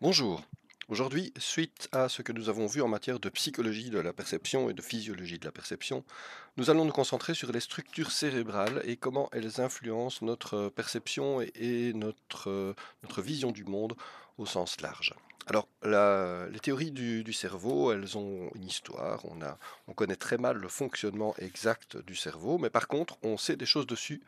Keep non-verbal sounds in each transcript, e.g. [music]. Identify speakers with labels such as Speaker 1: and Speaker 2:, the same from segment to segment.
Speaker 1: Bonjour. Aujourd'hui, suite à ce que nous avons vu en matière de psychologie de la perception et de physiologie de la perception, nous allons nous concentrer sur les structures cérébrales et comment elles influencent notre perception et, notre, euh, notre vision du monde au sens large. Alors, les théories du, cerveau, elles ont une histoire. a, on connaît très mal le fonctionnement exact du cerveau, mais par contre, on sait des choses dessus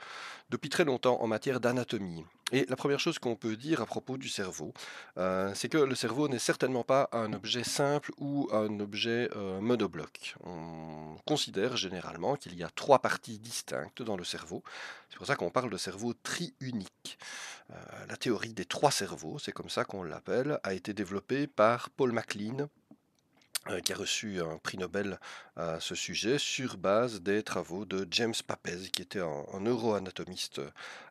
Speaker 1: depuis très longtemps en matière d'anatomie. Et la première chose qu'on peut dire à propos du cerveau, euh, c'est que le cerveau n'est certainement pas un objet simple ou un objet euh, monobloc. On considère généralement qu'il y a trois parties distinctes dans le cerveau. C'est pour ça qu'on parle de cerveau triunique. Euh, la théorie des trois cerveaux, c'est comme ça qu'on l'appelle, a été développée par Paul MacLean qui a reçu un prix Nobel à ce sujet sur base des travaux de James Papez, qui était un neuroanatomiste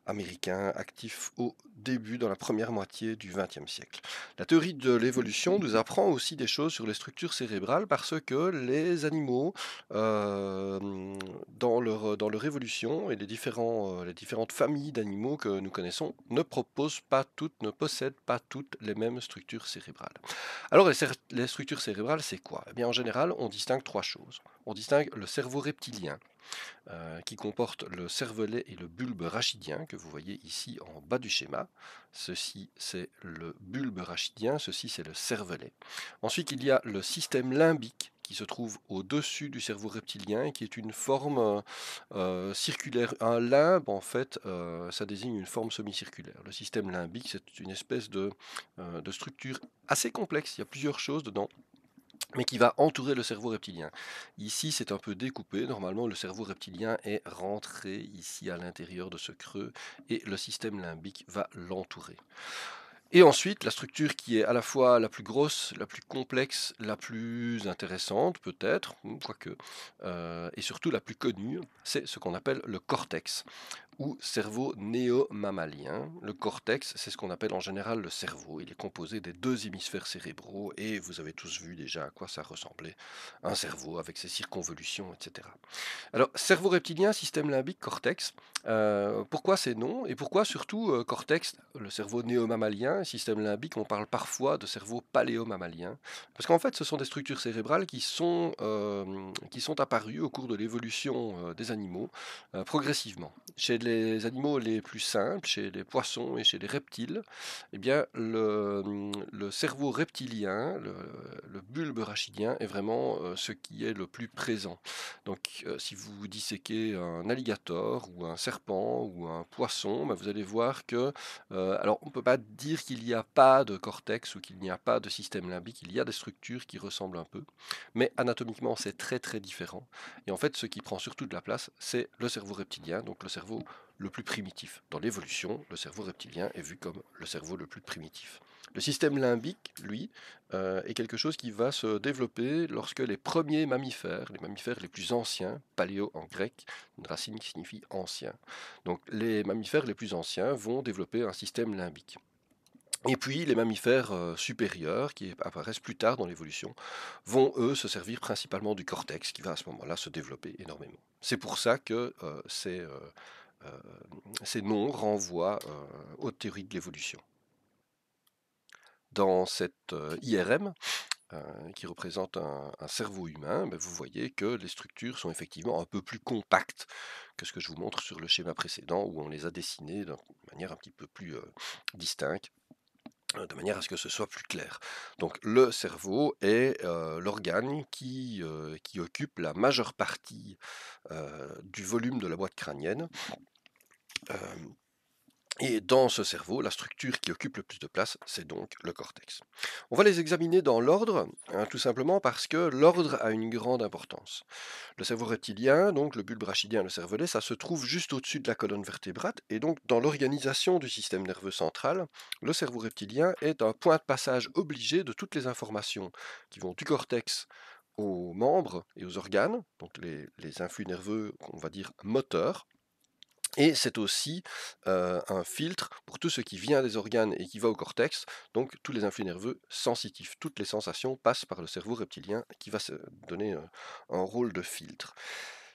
Speaker 1: américain actif au début, dans la première moitié du XXe siècle. La théorie de l'évolution nous apprend aussi des choses sur les structures cérébrales parce que les animaux, euh, dans, leur, dans évolution et les, différents, euh, les différentes familles d'animaux que nous connaissons, ne proposent pas toutes, ne possèdent pas toutes les mêmes structures cérébrales. Alors les, les structures cérébrales, c'est quoi eh bien, En général, on distingue trois choses. On distingue le cerveau reptilien euh, qui comporte le cervelet et le bulbe rachidien que vous voyez ici en bas du schéma. Ceci c'est le bulbe rachidien, ceci c'est le cervelet. Ensuite il y a le système limbique qui se trouve au-dessus du cerveau reptilien et qui est une forme euh, circulaire. Un limbe, en fait, euh, ça désigne une forme semi-circulaire. Le système limbique, c'est une espèce de, de structure assez complexe. Il y a plusieurs choses dedans mais qui va entourer le cerveau reptilien. Ici, c'est un peu découpé. Normalement, le cerveau reptilien est rentré ici à l'intérieur de ce creux et le système limbique va l'entourer. Et ensuite, la structure qui est à la fois la plus grosse, la plus complexe, la plus intéressante peut-être, quoique, euh, et surtout la plus connue, c'est ce qu'on appelle le cortex ou cerveau néo-mammalien. Le cortex, c'est ce qu'on appelle en général le cerveau. Il est composé des deux hémisphères cérébraux et vous avez tous vu déjà à quoi ça ressemblait, un cerveau avec ses circonvolutions, etc. Alors, cerveau reptilien, système limbique, cortex, euh, pourquoi ces noms et pourquoi surtout euh, cortex, le cerveau néo-mammalien système limbique, on parle parfois de cerveau paléomammalien, parce qu'en fait, ce sont des structures cérébrales qui sont, euh, qui sont apparues au cours de l'évolution euh, des animaux euh, progressivement. Chez les animaux les plus simples, chez les poissons et chez les reptiles, eh bien, le, cerveau reptilien, le, bulbe rachidien, est vraiment ce qui est le plus présent. Donc, si vous disséquez un alligator ou un serpent ou un poisson, ben, vous allez voir que, alors, on ne peut pas dire qu'il n'y a pas de cortex ou qu'il n'y a pas de système limbique, il y a des structures qui ressemblent un peu, mais anatomiquement c'est très très différent. Et en fait, ce qui prend surtout de la place, c'est le cerveau reptilien, donc le cerveau le plus primitif. Dans l'évolution, le cerveau reptilien est vu comme le cerveau le plus primitif. Le système limbique, lui, euh, est quelque chose qui va se développer lorsque les premiers mammifères, les mammifères les plus anciens, paléo en grec, une racine qui signifie ancien, donc les mammifères les plus anciens vont développer un système limbique. Et puis les mammifères euh, supérieurs, qui apparaissent plus tard dans l'évolution, vont eux se servir principalement du cortex, qui va à ce moment-là se développer énormément. C'est pour ça que euh, euh, ces, noms renvoient aux théories de l'évolution. Dans cette IRM, qui représente un, cerveau humain, ben, vous voyez que les structures sont effectivement un peu plus compactes que ce que je vous montre sur le schéma précédent, où on les a dessinées de manière un petit peu plus distincte euh, de manière à ce que ce soit plus clair. Donc le cerveau est euh, l'organe qui, euh, qui, occupe la majeure partie du volume de la boîte crânienne. Et dans ce cerveau, la structure qui occupe le plus de place, c'est donc le cortex. On va les examiner dans l'ordre, hein, tout simplement parce que l'ordre a une grande importance. Le cerveau reptilien, donc le bulbe rachidien, le cervelet, ça se trouve juste au-dessus de la colonne vertébrale, et donc dans l'organisation du système nerveux central, le cerveau reptilien est un point de passage obligé de toutes les informations qui vont du cortex aux membres et aux organes, donc les, les influx nerveux, on va dire moteurs, et c'est aussi un filtre pour tout ce qui vient des organes et qui va au cortex. Donc tous les influx nerveux sensitifs, toutes les sensations passent par le cerveau reptilien qui va se donner un rôle de filtre.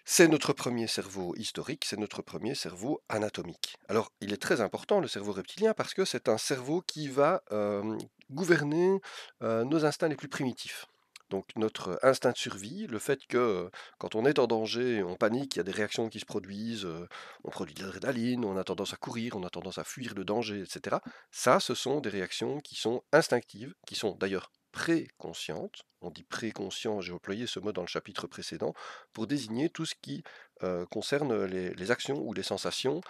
Speaker 1: C'est notre premier cerveau historique, c'est notre premier cerveau anatomique. Alors il est très important le cerveau reptilien parce que c'est un cerveau qui va gouverner nos instincts les plus primitifs. Donc notre instinct de survie, le fait que quand on est en danger, on panique, il y a des réactions qui se produisent, on produit de l'adrénaline, on a tendance à courir, on a tendance à fuir le danger, etc. Ça, ce sont des réactions qui sont instinctives, qui sont d'ailleurs préconscientes. On dit préconscient, j'ai employé ce mot dans le chapitre précédent, pour désigner tout ce qui concerne les, actions ou les sensations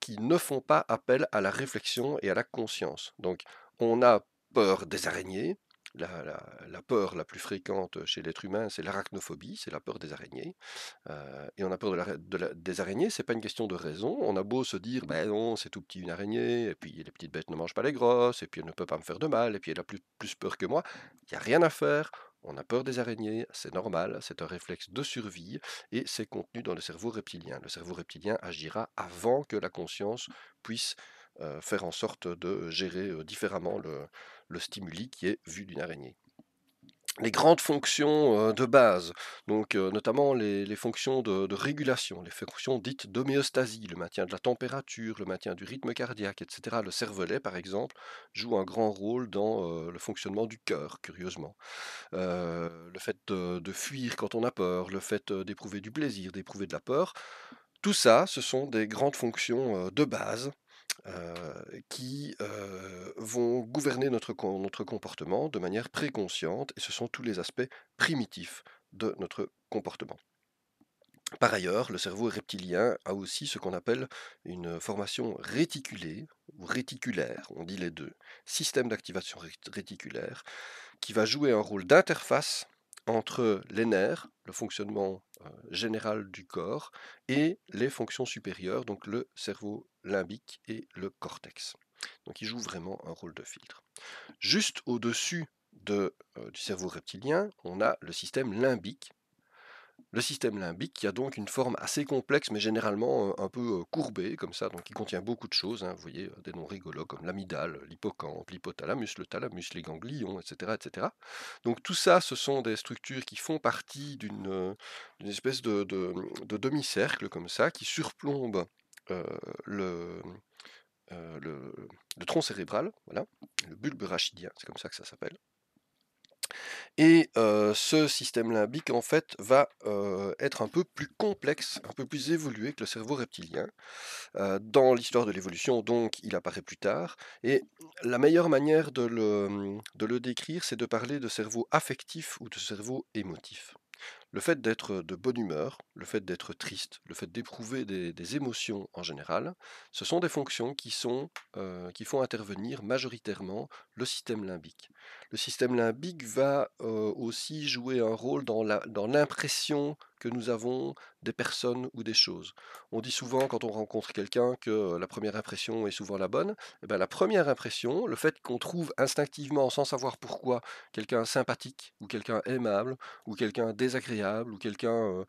Speaker 1: qui ne font pas appel à la réflexion et à la conscience. Donc, on a peur des araignées, la, peur la plus fréquente chez l'être humain, c'est l'arachnophobie, c'est la peur des araignées. Euh, et on a peur de des araignées, c'est pas une question de raison. On a beau se dire, ben non, c'est tout petit une araignée, et puis les petites bêtes ne mangent pas les grosses, et puis elle ne peut pas me faire de mal, et puis elle a plus, peur que moi. Il n'y a rien à faire. On a peur des araignées, c'est normal, c'est un réflexe de survie et c'est contenu dans le cerveau reptilien. Le cerveau reptilien agira avant que la conscience puisse euh, faire en sorte de gérer euh, différemment le, le stimuli qui est vu d'une araignée les grandes fonctions euh, de base, donc euh, notamment les, fonctions de, régulation, les fonctions dites d'homéostasie, le maintien de la température, le maintien du rythme cardiaque, etc. Le cervelet, par exemple, joue un grand rôle dans euh, le fonctionnement du cœur, curieusement. le fait de, de fuir quand on a peur, le fait d'éprouver du plaisir, d'éprouver de la peur, tout ça, ce sont des grandes fonctions de base euh, qui euh, vont gouverner notre, notre comportement de manière préconsciente, et ce sont tous les aspects primitifs de notre comportement. Par ailleurs, le cerveau reptilien a aussi ce qu'on appelle une formation réticulée ou réticulaire, on dit les deux, système d'activation réticulaire, qui va jouer un rôle d'interface entre les nerfs, le fonctionnement général du corps, et les fonctions supérieures, donc le cerveau limbique et le cortex. Donc il joue vraiment un rôle de filtre. Juste au-dessus de, du cerveau reptilien, on a le système limbique le système limbique qui a donc une forme assez complexe mais généralement euh, un peu euh, courbée comme ça, donc qui contient beaucoup de choses, hein. vous voyez euh, des noms rigolos comme l'amidale, l'hippocampe, l'hypothalamus, le thalamus, les ganglions, etc., etc. Donc tout ça, ce sont des structures qui font partie d'une espèce de, demi-cercle comme ça qui surplombe le, le, tronc cérébral, voilà, le bulbe rachidien, c'est comme ça que ça s'appelle. Et ce système limbique, en fait, va être un peu plus complexe, un peu plus évolué que le cerveau reptilien. dans l'histoire de l'évolution, donc, il apparaît plus tard. Et la meilleure manière mmh, de le, décrire, c'est de parler de cerveau affectif ou de cerveau émotif. Le fait d'être de bonne humeur, le fait d'être triste, le fait d'éprouver des, des, émotions en général, ce sont des fonctions qui, sont, qui font intervenir majoritairement le système limbique le système limbique va aussi jouer un rôle dans l'impression que nous avons des personnes ou des choses. On dit souvent quand on rencontre quelqu'un que la première impression est souvent la bonne. Eh ben, la première impression, le fait qu'on trouve instinctivement, sans savoir pourquoi, quelqu'un sympathique ou quelqu'un aimable ou quelqu'un désagréable ou quelqu'un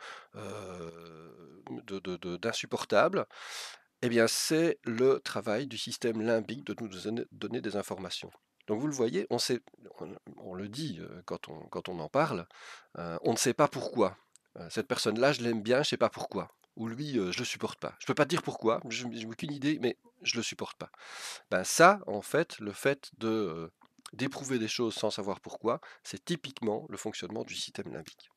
Speaker 1: d'insupportable, eh bien c'est le travail du système limbique de nous donner des informations. Donc vous le voyez, on, sait, on, le dit quand on, en parle, on ne sait pas pourquoi. Cette personne-là, je l'aime bien, je ne sais pas pourquoi. Ou lui, je ne le supporte pas. Je ne peux pas dire pourquoi, je n'ai aucune idée, mais je ne le supporte pas. Ben ça, en fait, le fait d'éprouver des choses sans savoir pourquoi, c'est typiquement le fonctionnement du système limbique.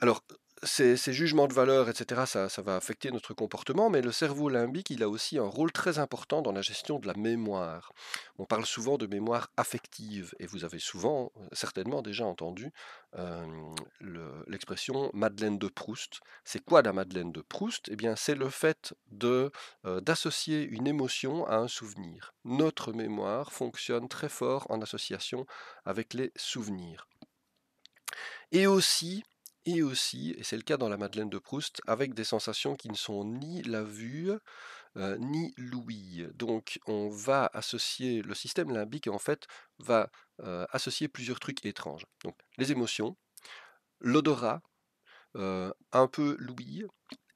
Speaker 1: Alors, ces, jugements de valeur, etc., ça, ça, va affecter notre comportement, mais le cerveau limbique, il a aussi un rôle très important dans la gestion de la mémoire. On parle souvent de mémoire affective, et vous avez souvent, certainement déjà entendu euh, l'expression Madeleine de Proust. C'est quoi la Madeleine de Proust Eh bien, c'est le fait euh, d'associer une émotion à un souvenir. Notre mémoire fonctionne très fort en association avec les souvenirs. Et aussi, et aussi, et c'est le cas dans la Madeleine de Proust, avec des sensations qui ne sont ni la vue, euh, ni l'ouïe. Donc on va associer, le système limbique en fait va euh, associer plusieurs trucs étranges. Donc les émotions, l'odorat, euh, un peu l'ouïe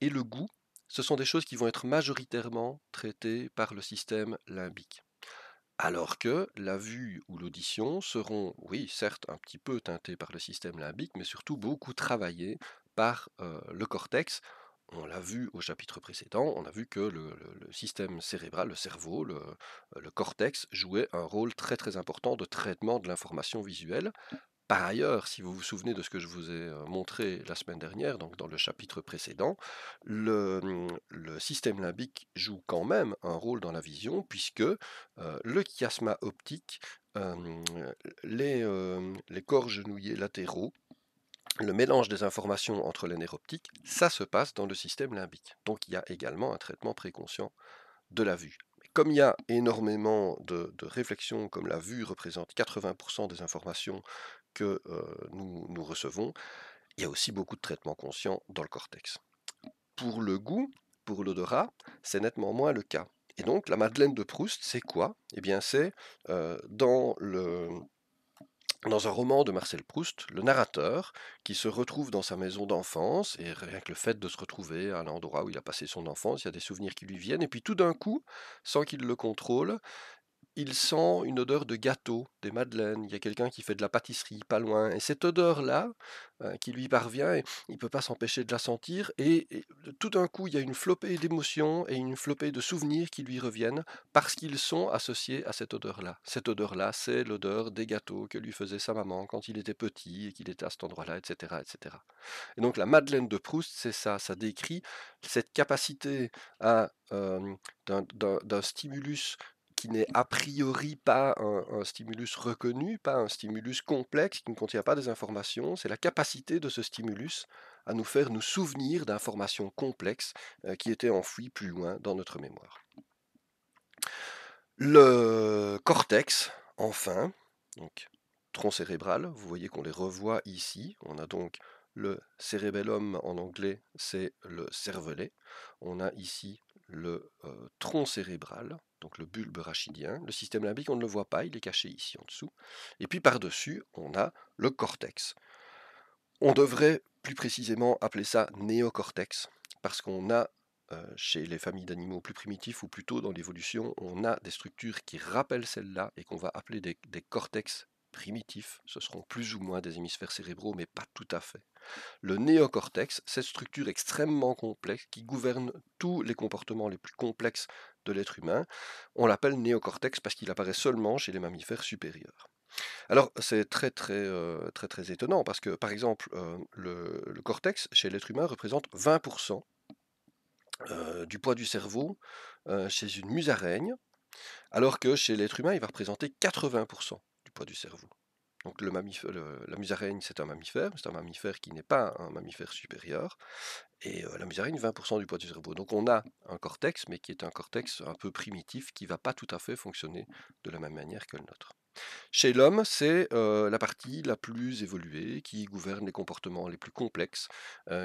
Speaker 1: et le goût, ce sont des choses qui vont être majoritairement traitées par le système limbique. Alors que la vue ou l'audition seront, oui, certes un petit peu teintées par le système limbique, mais surtout beaucoup travaillées par le cortex. On l'a vu au chapitre précédent, on a vu que le, système cérébral, le cerveau, le cortex jouait un rôle très très important de traitement de l'information visuelle, par ailleurs, si vous vous souvenez de ce que je vous ai euh, montré la semaine dernière, donc dans le chapitre précédent, mmh, le, système limbique joue quand même un rôle dans la vision puisque euh, le chiasma optique, euh, les, corps genouillés latéraux, le mélange des informations entre les nerfs optiques, ça se passe dans le système limbique. Donc il y a également un traitement préconscient de la vue comme il y a énormément de réflexions, comme la vue représente 80% des informations que nous, nous recevons, il y a aussi beaucoup de traitements conscients dans le cortex. Pour le goût, pour l'odorat, c'est nettement moins le cas. Et donc la Madeleine de Proust, c'est quoi Eh bien c'est dans, le, dans un roman de Marcel Proust, le narrateur qui se retrouve dans sa maison d'enfance, et rien que le fait de se retrouver à l'endroit où il a passé son enfance, il y a des souvenirs qui lui viennent, et puis tout d'un coup, sans qu'il le contrôle, il sent une odeur de gâteau, des madeleines, il y a quelqu'un qui fait de la pâtisserie pas loin, et cette odeur-là euh, qui lui parvient, il ne peut pas s'empêcher de la sentir, et, tout d'un coup il y a une flopée d'émotions et une flopée de souvenirs qui lui reviennent parce qu'ils sont associés à cette odeur-là. Cette odeur-là, c'est l'odeur des gâteaux que lui faisait sa maman quand il était petit et qu'il était à cet endroit-là, etc., etc. Et donc la madeleine de Proust, c'est ça, ça décrit cette capacité à euh, d'un stimulus qui n'est a priori pas un, stimulus reconnu, pas un stimulus complexe, qui ne contient pas des informations, c'est la capacité de ce stimulus à nous faire nous souvenir d'informations complexes euh, qui étaient enfouies plus loin dans notre mémoire. Le cortex, enfin, donc tronc cérébral, vous voyez qu'on les revoit ici, on a donc le cérébellum en anglais, c'est le cervelet. On a ici le euh, tronc cérébral donc le bulbe rachidien. Le système limbique, on ne le voit pas, il est caché ici en dessous. Et puis par-dessus, on a le cortex. On devrait plus précisément appeler ça néocortex, parce qu'on a euh, chez les familles d'animaux plus primitifs ou plutôt dans l'évolution, on a des structures qui rappellent celles-là et qu'on va appeler des cortex primitifs, ce seront plus ou moins des hémisphères cérébraux, mais pas tout à fait. Le néocortex, cette structure extrêmement complexe qui gouverne tous les comportements les plus complexes de l'être humain, on l'appelle néocortex parce qu'il apparaît seulement chez les mammifères supérieurs. Alors c'est très très, euh, très très étonnant parce que par exemple euh, le, cortex chez l'être humain représente 20% euh, du poids du cerveau chez une musaraigne, alors que chez l'être humain il va représenter 80% poids du cerveau. Donc le la musaraigne, c'est un mammifère, c'est un mammifère qui n'est pas un mammifère supérieur. Et euh, la musaraigne, 20% du poids du cerveau. Donc on a un cortex, mais qui est un cortex un peu primitif, qui ne va pas tout à fait fonctionner de la même manière que le nôtre. Chez l'homme, c'est la partie la plus évoluée, qui gouverne les comportements les plus complexes,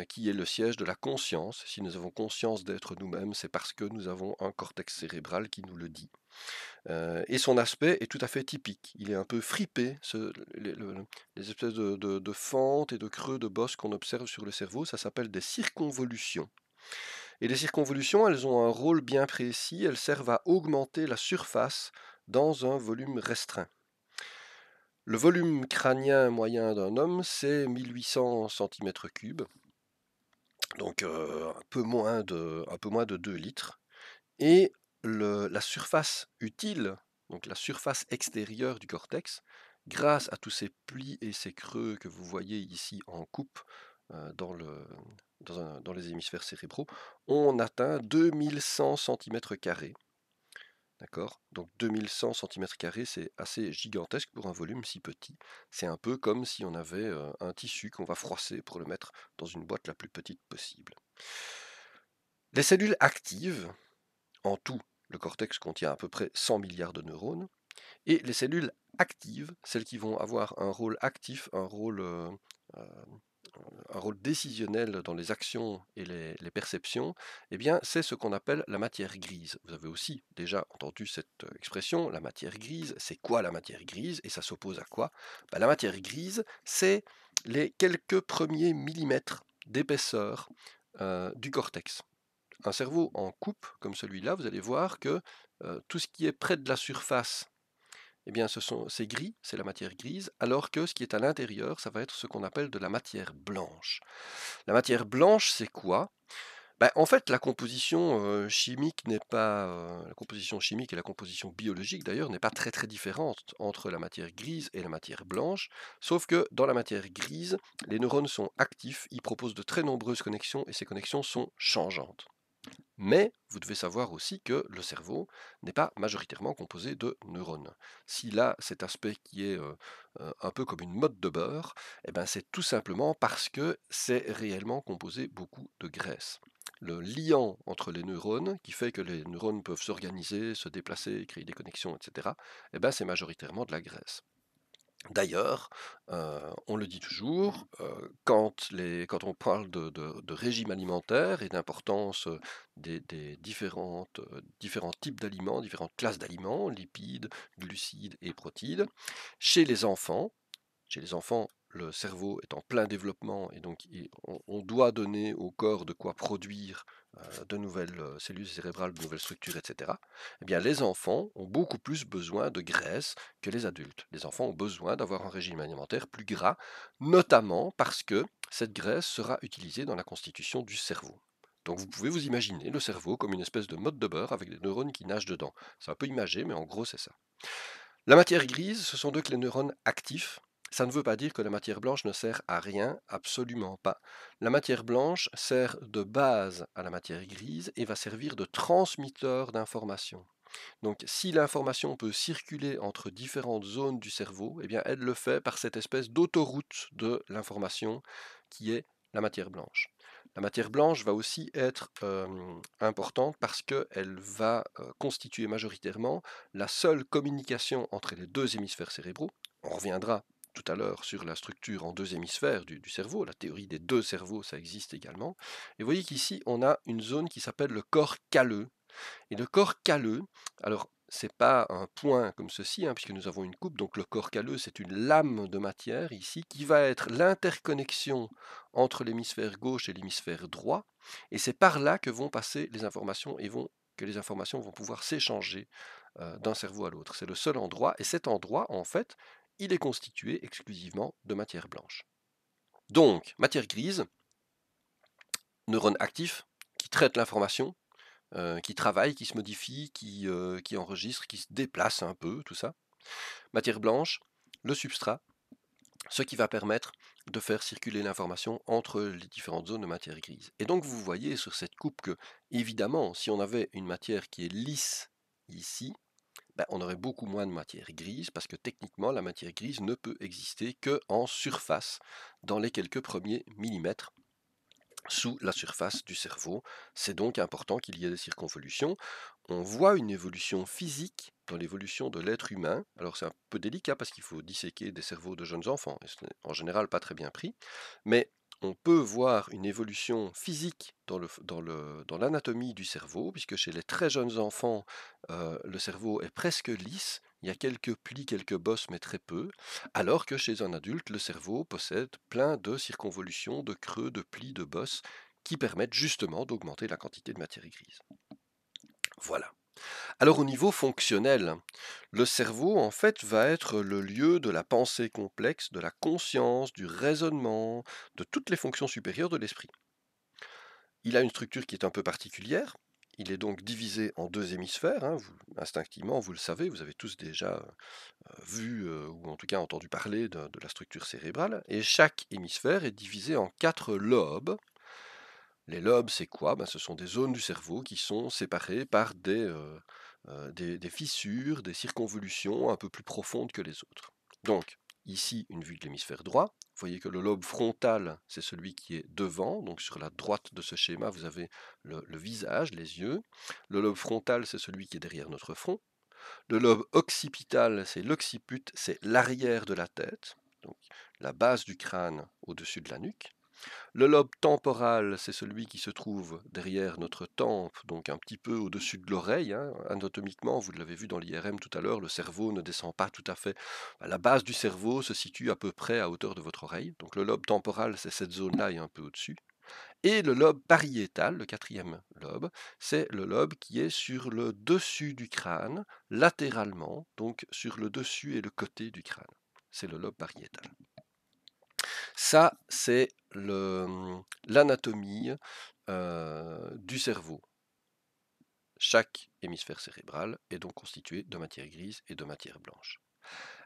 Speaker 1: qui est le siège de la conscience. Si nous avons conscience d'être nous-mêmes, c'est parce que nous avons un cortex cérébral qui nous le dit. et son aspect est tout à fait typique. Il est un peu fripé, les, espèces de, de fentes et de creux de bosses qu'on observe sur le cerveau, ça s'appelle des circonvolutions. Et les circonvolutions, elles ont un rôle bien précis, elles servent à augmenter la surface dans un volume restreint. Le volume crânien moyen d'un homme, c'est 1800 cm3, donc euh, un, peu moins de, un peu moins de 2 litres. Et la surface utile, donc la surface extérieure du cortex, grâce à tous ces plis et ces creux que vous voyez ici en coupe euh, dans, le, dans, dans les hémisphères cérébraux, on atteint 2100 cm2. D'accord Donc 2100 cm c'est assez gigantesque pour un volume si petit. C'est un peu comme si on avait euh, un tissu qu'on va froisser pour le mettre dans une boîte la plus petite possible. Les cellules actives, en tout, le cortex contient à peu près 100 milliards de neurones, et les cellules actives, celles qui vont avoir un rôle actif, un rôle euh, euh, un rôle décisionnel dans les actions et les, perceptions, eh bien, c'est ce qu'on appelle la matière grise. Vous avez aussi déjà entendu cette euh, expression, la matière grise. C'est quoi la matière grise et ça s'oppose à quoi bah, La matière grise, c'est les quelques premiers millimètres d'épaisseur euh, du cortex. Un cerveau en coupe comme celui-là, vous allez voir que euh, tout ce qui est près de la surface eh bien, ce sont, c'est gris, c'est la matière grise, alors que ce qui est à l'intérieur, ça va être ce qu'on appelle de la matière blanche. La matière blanche, c'est quoi ben, en fait, la composition chimique n'est pas la composition chimique et la composition biologique d'ailleurs n'est pas très très différente entre la matière grise et la matière blanche, sauf que dans la matière grise, les neurones sont actifs, ils proposent de très nombreuses connexions et ces connexions sont changeantes. Mais vous devez savoir aussi que le cerveau n'est pas majoritairement composé de neurones. S'il a cet aspect qui est un peu comme une mode de beurre, eh ben, c'est tout simplement parce que c'est réellement composé beaucoup de graisse. Le liant entre les neurones, qui fait que les neurones peuvent s'organiser, se déplacer, créer des connexions, etc., eh ben, c'est majoritairement de la graisse. D'ailleurs, euh, on le dit toujours, euh, quand, on parle de, régime alimentaire et d'importance euh, des, différents types d'aliments, différentes classes d'aliments, lipides, glucides et protides, chez les enfants, chez les enfants, le cerveau est en plein développement et donc on doit donner au corps de quoi produire euh, de nouvelles euh, cellules cérébrales, de nouvelles structures, etc., eh bien, les enfants ont beaucoup plus besoin de graisse que les adultes. Les enfants ont besoin d'avoir un régime alimentaire plus gras, notamment parce que cette graisse sera utilisée dans la constitution du cerveau. Donc vous pouvez vous imaginer le cerveau comme une espèce de mode de beurre avec des neurones qui nagent dedans. C'est un peu imagé, mais en gros c'est ça. La matière grise, ce sont donc les neurones actifs ça ne veut pas dire que la matière blanche ne sert à rien, absolument pas. La matière blanche sert de base à la matière grise et va servir de transmetteur d'informations. Donc si l'information peut circuler entre différentes zones du cerveau, eh bien elle le fait par cette espèce d'autoroute de l'information qui est la matière blanche. La matière blanche va aussi être euh, importante parce qu'elle va euh, constituer majoritairement la seule communication entre les deux hémisphères cérébraux. On reviendra tout à l'heure sur la structure en deux hémisphères du, cerveau, la théorie des deux cerveaux, ça existe également. Et vous voyez qu'ici, on a une zone qui s'appelle le corps calleux. Et le corps calleux, alors c'est pas un point comme ceci, hein, puisque nous avons une coupe, donc le corps calleux, c'est une lame de matière ici, qui va être l'interconnexion entre l'hémisphère gauche et l'hémisphère droit, et c'est par là que vont passer les informations et vont, que les informations vont pouvoir s'échanger euh, d'un cerveau à l'autre. C'est le seul endroit, et cet endroit, en fait, il est constitué exclusivement de matière blanche. Donc, matière grise, neurones actifs qui traitent l'information, euh, qui travaillent, qui se modifient, qui, euh, qui enregistrent, qui se déplacent un peu, tout ça. Matière blanche, le substrat, ce qui va permettre de faire circuler l'information entre les différentes zones de matière grise. Et donc vous voyez sur cette coupe que, évidemment, si on avait une matière qui est lisse ici, bah, on aurait beaucoup moins de matière grise parce que techniquement la matière grise ne peut exister que en surface dans les quelques premiers millimètres sous la surface du cerveau. C'est donc important qu'il y ait des circonvolutions. On voit une évolution physique dans l'évolution de l'être humain. Alors c'est un peu délicat parce qu'il faut disséquer des cerveaux de jeunes enfants, et ce n'est en général pas très bien pris, mais on peut voir une évolution physique dans, l'anatomie du cerveau, puisque chez les très jeunes enfants, euh, le cerveau est presque lisse, il y a quelques plis, quelques bosses, mais très peu, alors que chez un adulte, le cerveau possède plein de circonvolutions, de creux, de plis, de bosses, qui permettent justement d'augmenter la quantité de matière grise. Voilà. Alors au niveau fonctionnel, le cerveau en fait va être le lieu de la pensée complexe, de la conscience, du raisonnement, de toutes les fonctions supérieures de l'esprit. Il a une structure qui est un peu particulière. Il est donc divisé en deux hémisphères. Hein. Vous, instinctivement, vous le savez, vous avez tous déjà euh, vu euh, ou en tout cas entendu parler de la structure cérébrale. Et chaque hémisphère est divisé en quatre lobes les lobes, c'est quoi ben, Ce sont des zones du cerveau qui sont séparées par euh, euh, des, des, fissures, des circonvolutions un peu plus profondes que les autres. Donc, ici, une vue de l'hémisphère droit. Vous voyez que le lobe frontal, c'est celui qui est devant. Donc, sur la droite de ce schéma, vous avez le, le visage, les yeux. Le lobe frontal, c'est celui qui est derrière notre front. Le lobe occipital, c'est l'occiput, c'est l'arrière de la tête, donc la base du crâne au-dessus de la nuque. Le lobe temporal, c'est celui qui se trouve derrière notre tempe, donc un petit peu au-dessus de l'oreille. Hein. Anatomiquement, vous l'avez vu dans l'IRM tout à l'heure, le cerveau ne descend pas tout à fait. Bah, la base du cerveau se situe à peu près à hauteur de votre oreille. Donc le lobe temporal, c'est cette zone-là et un peu au-dessus. Et le lobe pariétal, le quatrième lobe, c'est le lobe qui est sur le dessus du crâne, latéralement, donc sur le dessus et le côté du crâne. C'est le lobe pariétal. Ça, c'est mmh, l'anatomie du cerveau. Chaque hémisphère cérébral est donc constitué de matière grise et de matière blanche.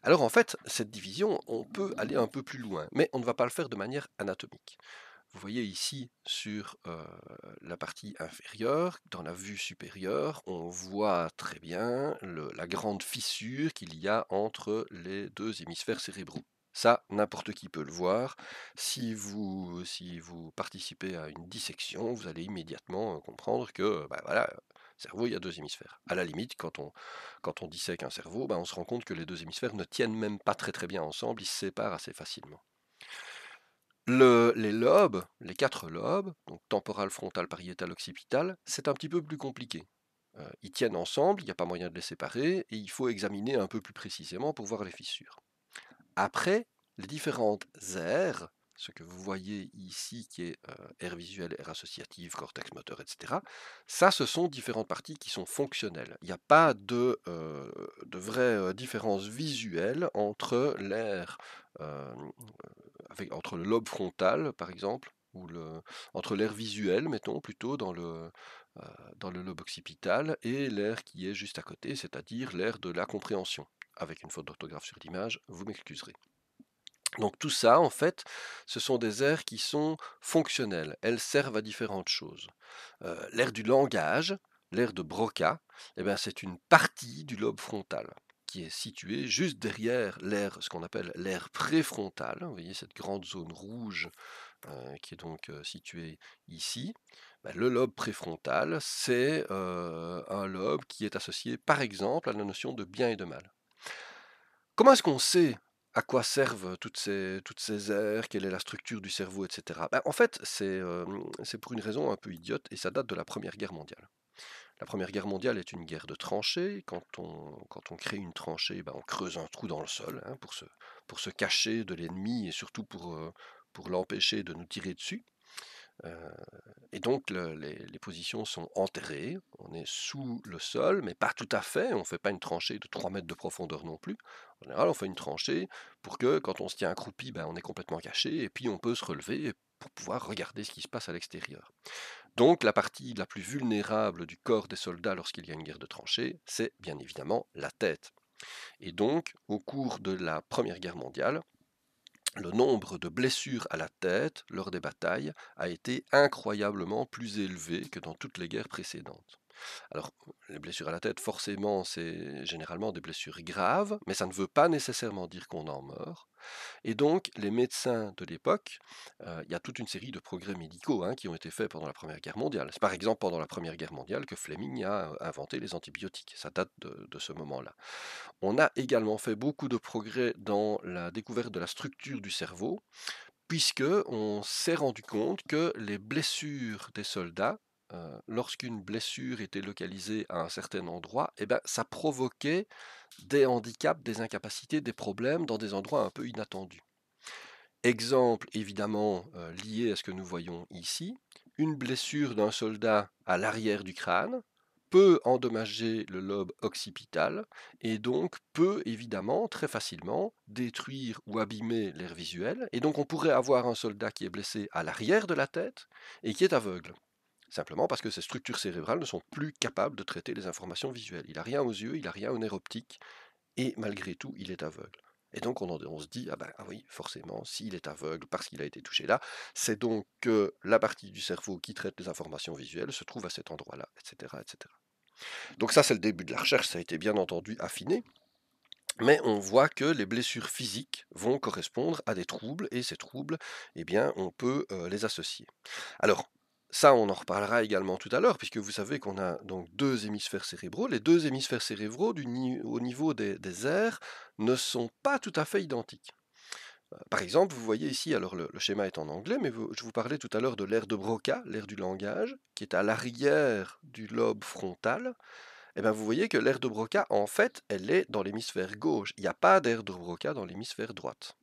Speaker 1: Alors en fait, cette division, on peut aller un peu plus loin, mais on ne va pas le faire de manière anatomique. Vous voyez ici sur la partie inférieure, dans la vue supérieure, on voit très bien la grande fissure qu'il y a entre les deux hémisphères cérébraux. Ça, n'importe qui peut le voir. Si vous, euh, si vous participez à une dissection, vous allez immédiatement comprendre que bah, voilà, cerveau, il y a deux hémisphères. À la limite, quand on, quand on dissèque un cerveau, bah, on se rend compte que les deux hémisphères ne tiennent même pas très très bien ensemble, ils se séparent assez facilement. les lobes, les quatre lobes, donc temporal, frontal, pariétal, occipital, c'est un petit peu plus compliqué. ils tiennent ensemble, il n'y a pas moyen de les séparer, et il faut examiner un peu plus précisément pour voir les fissures. Après, les différentes aires, ce que vous voyez ici qui est euh, air visuel, visuelle, aire associative, cortex moteur, etc., ça, ce sont différentes parties qui sont fonctionnelles. Il n'y a pas de, euh, vraies euh, différences vraie différence visuelle entre l'air, entre le lobe frontal, par exemple, ou entre l'air visuel, mettons, plutôt dans le, dans le lobe occipital, et l'air qui est juste à côté, c'est-à-dire l'air de la compréhension avec une faute d'orthographe sur l'image, vous m'excuserez. Donc tout ça, en fait, ce sont des aires qui sont fonctionnelles. Elles servent à différentes choses. Euh, l'air l'aire du langage, l'aire de Broca, eh bien, c'est une partie du lobe frontal qui est située juste derrière l'aire, ce qu'on appelle l'aire préfrontale. Vous voyez cette grande zone rouge euh, qui est donc euh, située ici. Ben, le lobe préfrontal, c'est un lobe qui est associé, par exemple, à la notion de bien et de mal. Comment est-ce qu'on sait à quoi servent toutes ces, toutes aires, quelle est la structure du cerveau, etc. Bah, en fait, c'est pour une raison un peu idiote et ça date de la Première Guerre mondiale. La Première Guerre mondiale est une guerre de tranchées. Quand on, quand on crée une tranchée, bah, on creuse un trou dans le sol hein, pour, se, pour se cacher de l'ennemi et surtout pour, pour l'empêcher de nous tirer dessus et donc les, positions sont enterrées, on est sous le sol, mais pas tout à fait, on ne fait pas une tranchée de 3 mètres de profondeur non plus. En général, on fait une tranchée pour que quand on se tient accroupi, ben, on est complètement caché, et puis on peut se relever pour pouvoir regarder ce qui se passe à l'extérieur. Donc la partie la plus vulnérable du corps des soldats lorsqu'il y a une guerre de tranchées, c'est bien évidemment la tête. Et donc, au cours de la Première Guerre mondiale, le nombre de blessures à la tête lors des batailles a été incroyablement plus élevé que dans toutes les guerres précédentes. Alors, les blessures à la tête, forcément, c'est généralement des blessures graves, mais ça ne veut pas nécessairement dire qu'on en meurt. Et donc, les médecins de l'époque, euh, il y a toute une série de progrès médicaux hein, qui ont été faits pendant la Première Guerre mondiale. C'est par exemple pendant la Première Guerre mondiale que Fleming a euh, inventé les antibiotiques. Ça date de, de ce moment-là. On a également fait beaucoup de progrès dans la découverte de la structure du cerveau, puisque on s'est rendu compte que les blessures des soldats euh, lorsqu'une blessure était localisée à un certain endroit, eh ben, ça provoquait des handicaps, des incapacités, des problèmes dans des endroits un peu inattendus. Exemple évidemment euh, lié à ce que nous voyons ici, une blessure d'un soldat à l'arrière du crâne peut endommager le lobe occipital et donc peut évidemment très facilement détruire ou abîmer l'air visuel et donc on pourrait avoir un soldat qui est blessé à l'arrière de la tête et qui est aveugle simplement parce que ses structures cérébrales ne sont plus capables de traiter les informations visuelles. Il n'a rien aux yeux, il n'a rien au nerf optique, et malgré tout, il est aveugle. Et donc on, se dit, ah ben ah oui, forcément, s'il est aveugle parce qu'il a été touché là, c'est donc que la partie du cerveau qui traite les informations visuelles se trouve à cet endroit-là, etc., etc. Donc ça, c'est le début de la recherche, ça a été bien entendu affiné. Mais on voit que les blessures physiques vont correspondre à des troubles et ces troubles, eh bien, on peut euh, les associer. Alors, ça, on en reparlera également tout à l'heure, puisque vous savez qu'on a donc deux hémisphères cérébraux. Les deux hémisphères cérébraux du, au niveau des, airs ne sont pas tout à fait identiques. Euh, par exemple, vous voyez ici, alors le, schéma est en anglais, mais je vous parlais tout à l'heure de l'air de Broca, l'air du langage, qui est à l'arrière du lobe frontal. et eh bien, vous voyez que l'air de Broca, en fait, elle est dans l'hémisphère gauche. Il n'y a pas d'air de Broca dans l'hémisphère droite.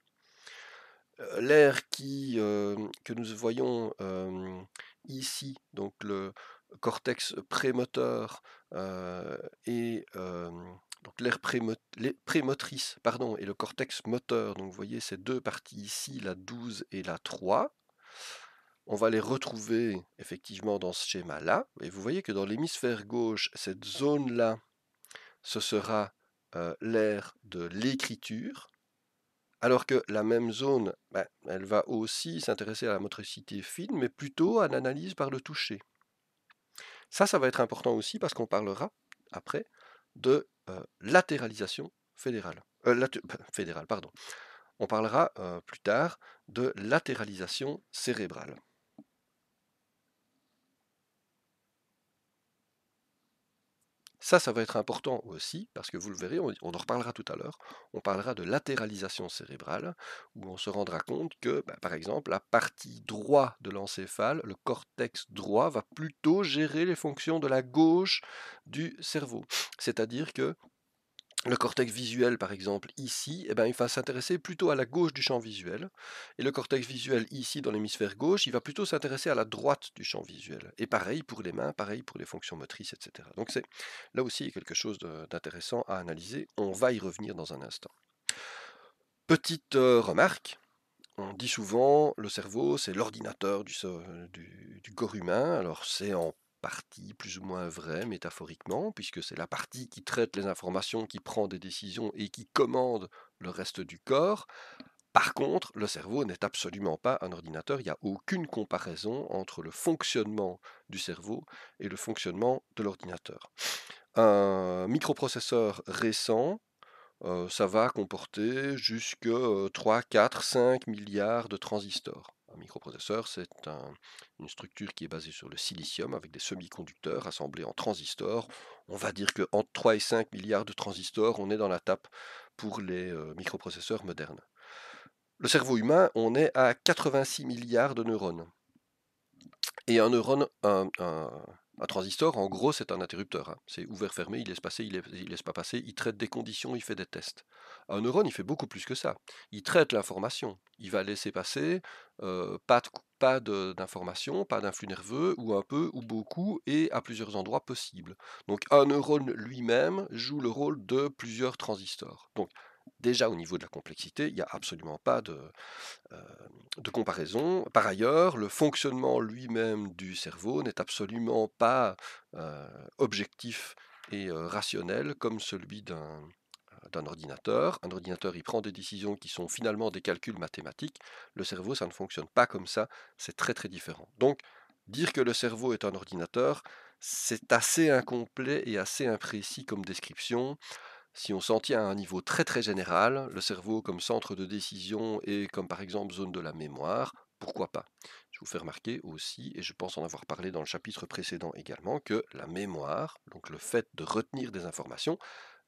Speaker 1: Euh, l'air euh, que nous voyons ici, donc le cortex prémoteur euh, et donc l'air prémotrice pardon, et le cortex moteur. Donc vous voyez ces deux parties ici, la 12 et la 3. On va les retrouver effectivement dans ce schéma-là. Et vous voyez que dans l'hémisphère gauche, cette zone-là, ce sera l'aire euh, l'air de l'écriture. Alors que la même zone, bah, elle va aussi s'intéresser à la motricité fine, mais plutôt à l'analyse par le toucher. Ça, ça va être important aussi parce qu'on parlera après de euh, latéralisation euh, [laughs] fédérale. pardon. On parlera euh, plus tard de latéralisation cérébrale. Ça, ça va être important aussi, parce que vous le verrez, on, en reparlera tout à l'heure, on parlera de latéralisation cérébrale, où on se rendra compte que, bah, par exemple, la partie droite de l'encéphale, le cortex droit, va plutôt gérer les fonctions de la gauche du cerveau. C'est-à-dire que le cortex visuel, par exemple, ici, eh ben, il va s'intéresser plutôt à la gauche du champ visuel. Et le cortex visuel, ici, dans l'hémisphère gauche, il va plutôt s'intéresser à la droite du champ visuel. Et pareil pour les mains, pareil pour les fonctions motrices, etc. Donc c'est là aussi quelque chose d'intéressant à analyser. On va y revenir dans un instant. Petite euh, remarque, on dit souvent le cerveau c'est l'ordinateur du, corps humain, alors c'est en partie plus ou moins vraie métaphoriquement, puisque c'est la partie qui traite les informations, qui prend des décisions et qui commande le reste du corps. Par contre, le cerveau n'est absolument pas un ordinateur, il n'y a aucune comparaison entre le fonctionnement du cerveau et le fonctionnement de l'ordinateur. Un microprocesseur récent, euh, ça va comporter jusqu'à 3, 4, 5 milliards de transistors. Un microprocesseur, c'est une structure qui est basée sur le silicium avec des semi-conducteurs assemblés en transistors. On va dire qu'entre 3 et 5 milliards de transistors, on est dans la tape pour les euh, microprocesseurs modernes. Le cerveau humain, on est à 86 milliards de neurones. Et un neurone, un transistor, en gros, c'est un interrupteur. Hein. C'est ouvert-fermé, il laisse passer, il laisse, laisse pas passer, il traite des conditions, il fait des tests. Un neurone, il fait beaucoup plus que ça. Il traite l'information. Il va laisser passer, euh, pas de pas d'information, pas d'influx nerveux, ou un peu, ou beaucoup, et à plusieurs endroits possibles. Donc un neurone lui-même joue le rôle de plusieurs transistors. Donc déjà au niveau de la complexité, il n'y a absolument pas euh, de, comparaison. Par ailleurs, le fonctionnement lui-même du cerveau n'est absolument pas euh, objectif et euh, rationnel comme celui d'un d'un ordinateur. Un ordinateur, il prend des décisions qui sont finalement des calculs mathématiques. Le cerveau, ça ne fonctionne pas comme ça. C'est très très différent. Donc, dire que le cerveau est un ordinateur, c'est assez incomplet et assez imprécis comme description. Si on s'en tient à un niveau très très général, le cerveau comme centre de décision et comme par exemple zone de la mémoire, pourquoi pas Je vous fais remarquer aussi, et je pense en avoir parlé dans le chapitre précédent également, que la mémoire, donc le fait de retenir des informations,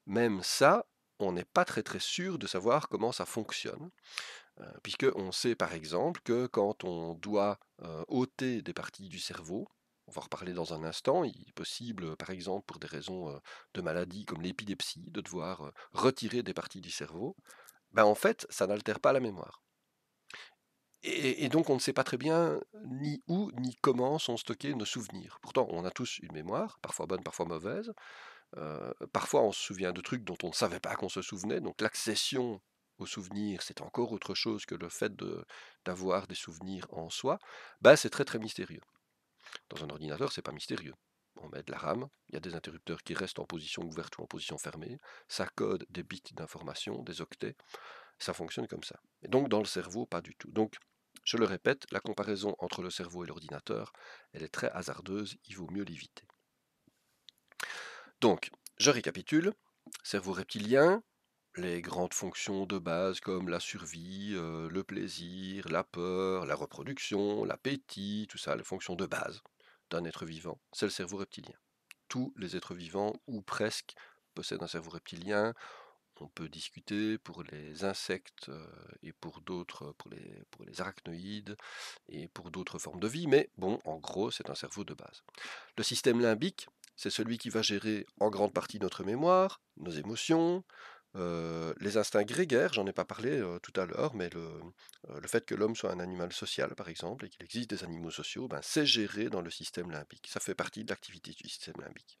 Speaker 1: même ça, on n'est pas très très sûr de savoir comment ça fonctionne, Puisqu'on euh, puisque on sait par exemple que quand on doit euh, ôter des parties du cerveau, on va reparler dans un instant, il est possible, euh, par exemple, pour des raisons euh, de maladie comme l'épilepsie, de devoir euh, retirer des parties du cerveau, ben, en fait, ça n'altère pas la mémoire. Et, donc on ne sait pas très bien ni où ni comment sont stockés nos souvenirs. Pourtant, on a tous une mémoire, parfois bonne, parfois mauvaise. parfois, on se souvient de trucs dont on ne savait pas qu'on se souvenait. Donc l'accession aux souvenirs, c'est encore autre chose que le fait d'avoir des souvenirs en soi. Ben, c'est très très mystérieux. Dans un ordinateur, c'est pas mystérieux. On met de la RAM, il y a des interrupteurs qui restent en position ouverte ou en position fermée, ça code des bits d'information, des octets, ça fonctionne comme ça. Et donc dans le cerveau, pas du tout. Donc, je le répète, la comparaison entre le cerveau et l'ordinateur, elle est très hasardeuse, il vaut mieux l'éviter. Donc, je récapitule, cerveau reptilien, les grandes fonctions de base comme la survie, euh, le plaisir, la peur, la reproduction, l'appétit, tout ça, les fonctions de base d'un être vivant, c'est le cerveau reptilien. Tous les êtres vivants, ou presque, possèdent un cerveau reptilien. On peut discuter pour les insectes euh, et pour d'autres, pour les arachnoïdes et pour d'autres formes de vie, mais bon, en gros, c'est un cerveau de base. Le système limbique, c'est celui qui va gérer en grande partie notre mémoire, nos émotions, les instincts grégaires, j'en ai pas parlé tout à l'heure, mais le, fait que l'homme soit un animal social, par exemple, et qu'il existe des animaux sociaux, ben, c'est géré dans le système limbique. Ça fait partie de l'activité du système limbique.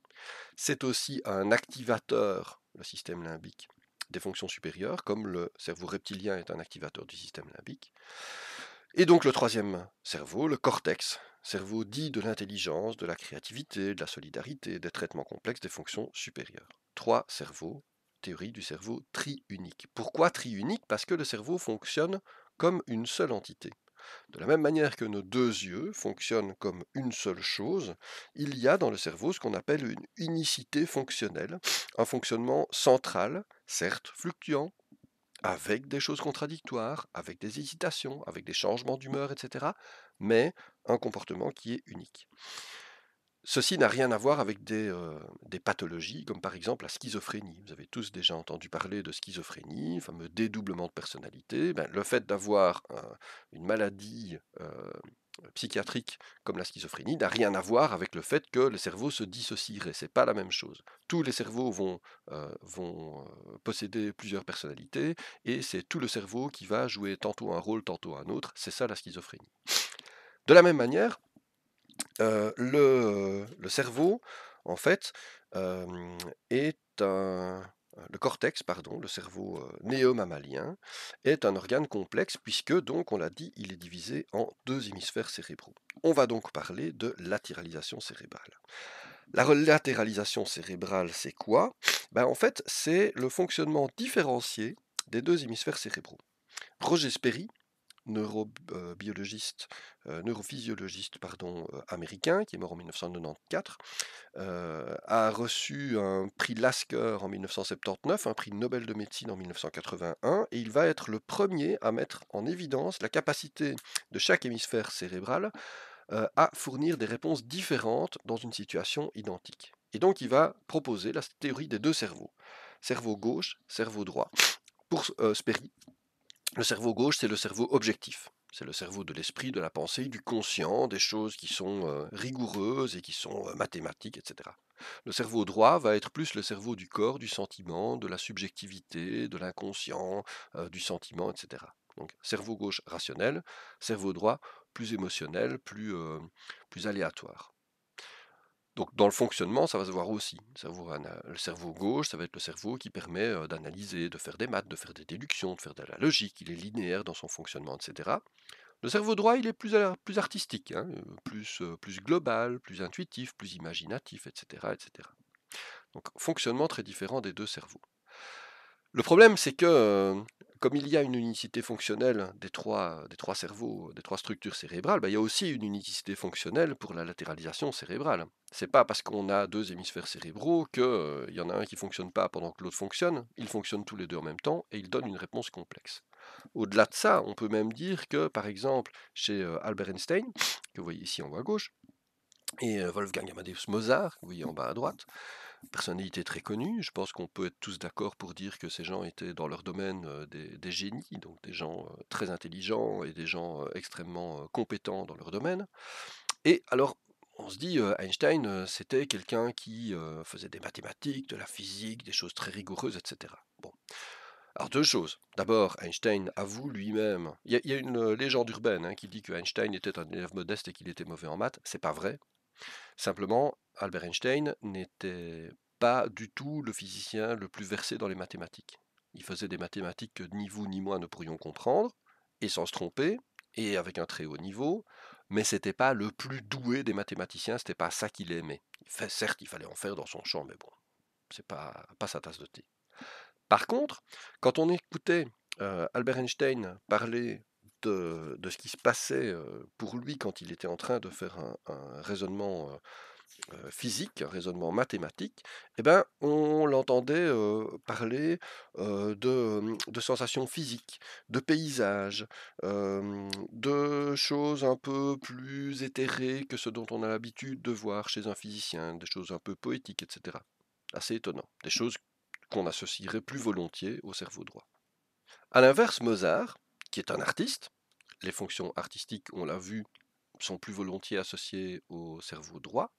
Speaker 1: C'est aussi un activateur, le système limbique, des fonctions supérieures, comme le cerveau reptilien est un activateur du système limbique. Et donc le troisième cerveau, le cortex, cerveau dit de l'intelligence, de la créativité, de la solidarité, des traitements complexes, des fonctions supérieures. Trois cerveaux théorie du cerveau triunique. Pourquoi triunique Parce que le cerveau fonctionne comme une seule entité. De la même manière que nos deux yeux fonctionnent comme une seule chose, il y a dans le cerveau ce qu'on appelle une unicité fonctionnelle, un fonctionnement central, certes fluctuant, avec des choses contradictoires, avec des hésitations, avec des changements d'humeur, etc., mais un comportement qui est unique. Ceci n'a rien à voir avec euh, des, pathologies comme par exemple la schizophrénie. Vous avez tous déjà entendu parler de schizophrénie, fameux dédoublement de personnalité. Ben, le fait d'avoir une maladie euh, psychiatrique comme la schizophrénie n'a rien à voir avec le fait que le cerveau se dissocierait. C'est pas la même chose. Tous les cerveaux vont euh, posséder plusieurs personnalités et c'est tout le cerveau qui va jouer tantôt un rôle, tantôt un autre. C'est ça la schizophrénie. De la même manière, le, cerveau, en fait, est un... Le cortex, pardon, le cerveau néo-mammalien, est un organe complexe puisque, donc, on l'a dit, il est divisé en deux hémisphères cérébraux. On va donc parler de latéralisation cérébrale. La latéralisation cérébrale, c'est quoi ben, En fait, c'est le fonctionnement différencié des deux hémisphères cérébraux. Roger Sperry, neurobiologiste, euh, euh, neurophysiologiste pardon, euh, américain, qui est mort en 1994, a reçu un prix Lasker en 1979, un prix Nobel de médecine en 1981, et il va être le premier à mettre en évidence la capacité de chaque hémisphère cérébral à fournir des réponses différentes dans une situation identique. Et donc il va proposer la théorie des deux cerveaux, cerveau gauche, cerveau droit, pour Sperry, le cerveau gauche, c'est le cerveau objectif. C'est le cerveau de l'esprit, de la pensée, du conscient, des choses qui sont euh, rigoureuses et qui sont euh, mathématiques, etc. Le cerveau droit va être plus le cerveau du corps, du sentiment, de la subjectivité, de l'inconscient, euh, du sentiment, etc. Donc cerveau gauche rationnel, cerveau droit plus émotionnel, plus, plus aléatoire. Donc dans le fonctionnement, ça va se voir aussi. Le cerveau, le cerveau gauche, ça va être le cerveau qui permet d'analyser, de faire des maths, de faire des déductions, de faire de la logique, il est linéaire dans son fonctionnement, etc. Le cerveau droit, il est plus, plus artistique, hein, plus, plus global, plus intuitif, plus imaginatif, etc., etc. Donc fonctionnement très différent des deux cerveaux. Le problème, c'est que comme il y a une unicité fonctionnelle des trois, des trois cerveaux, des trois structures cérébrales, bah, il y a aussi une unicité fonctionnelle pour la latéralisation cérébrale. C'est pas parce qu'on a deux hémisphères cérébraux qu'il euh, y en a un qui fonctionne pas pendant que l'autre fonctionne. Ils fonctionnent tous les deux en même temps et ils donnent une réponse complexe. Au-delà de ça, on peut même dire que, par exemple, chez euh, Albert Einstein, que vous voyez ici en haut à gauche, et euh, Wolfgang Amadeus Mozart, que vous voyez en bas à droite, personnalité très connue, Je pense qu'on peut être tous d'accord pour dire que ces gens étaient dans leur domaine des, génies, donc des gens très intelligents et des gens extrêmement compétents dans leur domaine. Et alors, on se dit, Einstein, c'était quelqu'un qui faisait des mathématiques, de la physique, des choses très rigoureuses, etc. Bon. Alors deux choses. D'abord, Einstein avoue lui-même. Il y, a une légende urbaine hein, qui dit que Einstein était un élève modeste et qu'il était mauvais en maths. C'est pas vrai. Simplement, Albert Einstein n'était pas du tout le physicien le plus versé dans les mathématiques. Il faisait des mathématiques que ni vous ni moi ne pourrions comprendre, et sans se tromper, et avec un très haut niveau, mais c'était pas le plus doué des mathématiciens, c'était pas ça qu'il aimait. certes, il fallait en faire dans son champ, mais bon, c'est pas, pas sa tasse de thé. Par contre, quand on écoutait euh, Albert Einstein parler de, ce qui se passait pour lui quand il était en train de faire un, raisonnement physique, un raisonnement mathématique, eh ben, on l'entendait parler mmh, de, sensations physiques, de paysages, de choses un peu plus éthérées que ce dont on a l'habitude de voir chez un physicien, des choses un peu poétiques, etc. Assez étonnant, des choses qu'on associerait plus volontiers au cerveau droit. A l'inverse, Mozart, qui est un artiste. Les fonctions artistiques, on l'a vu, sont plus volontiers associées au cerveau droit.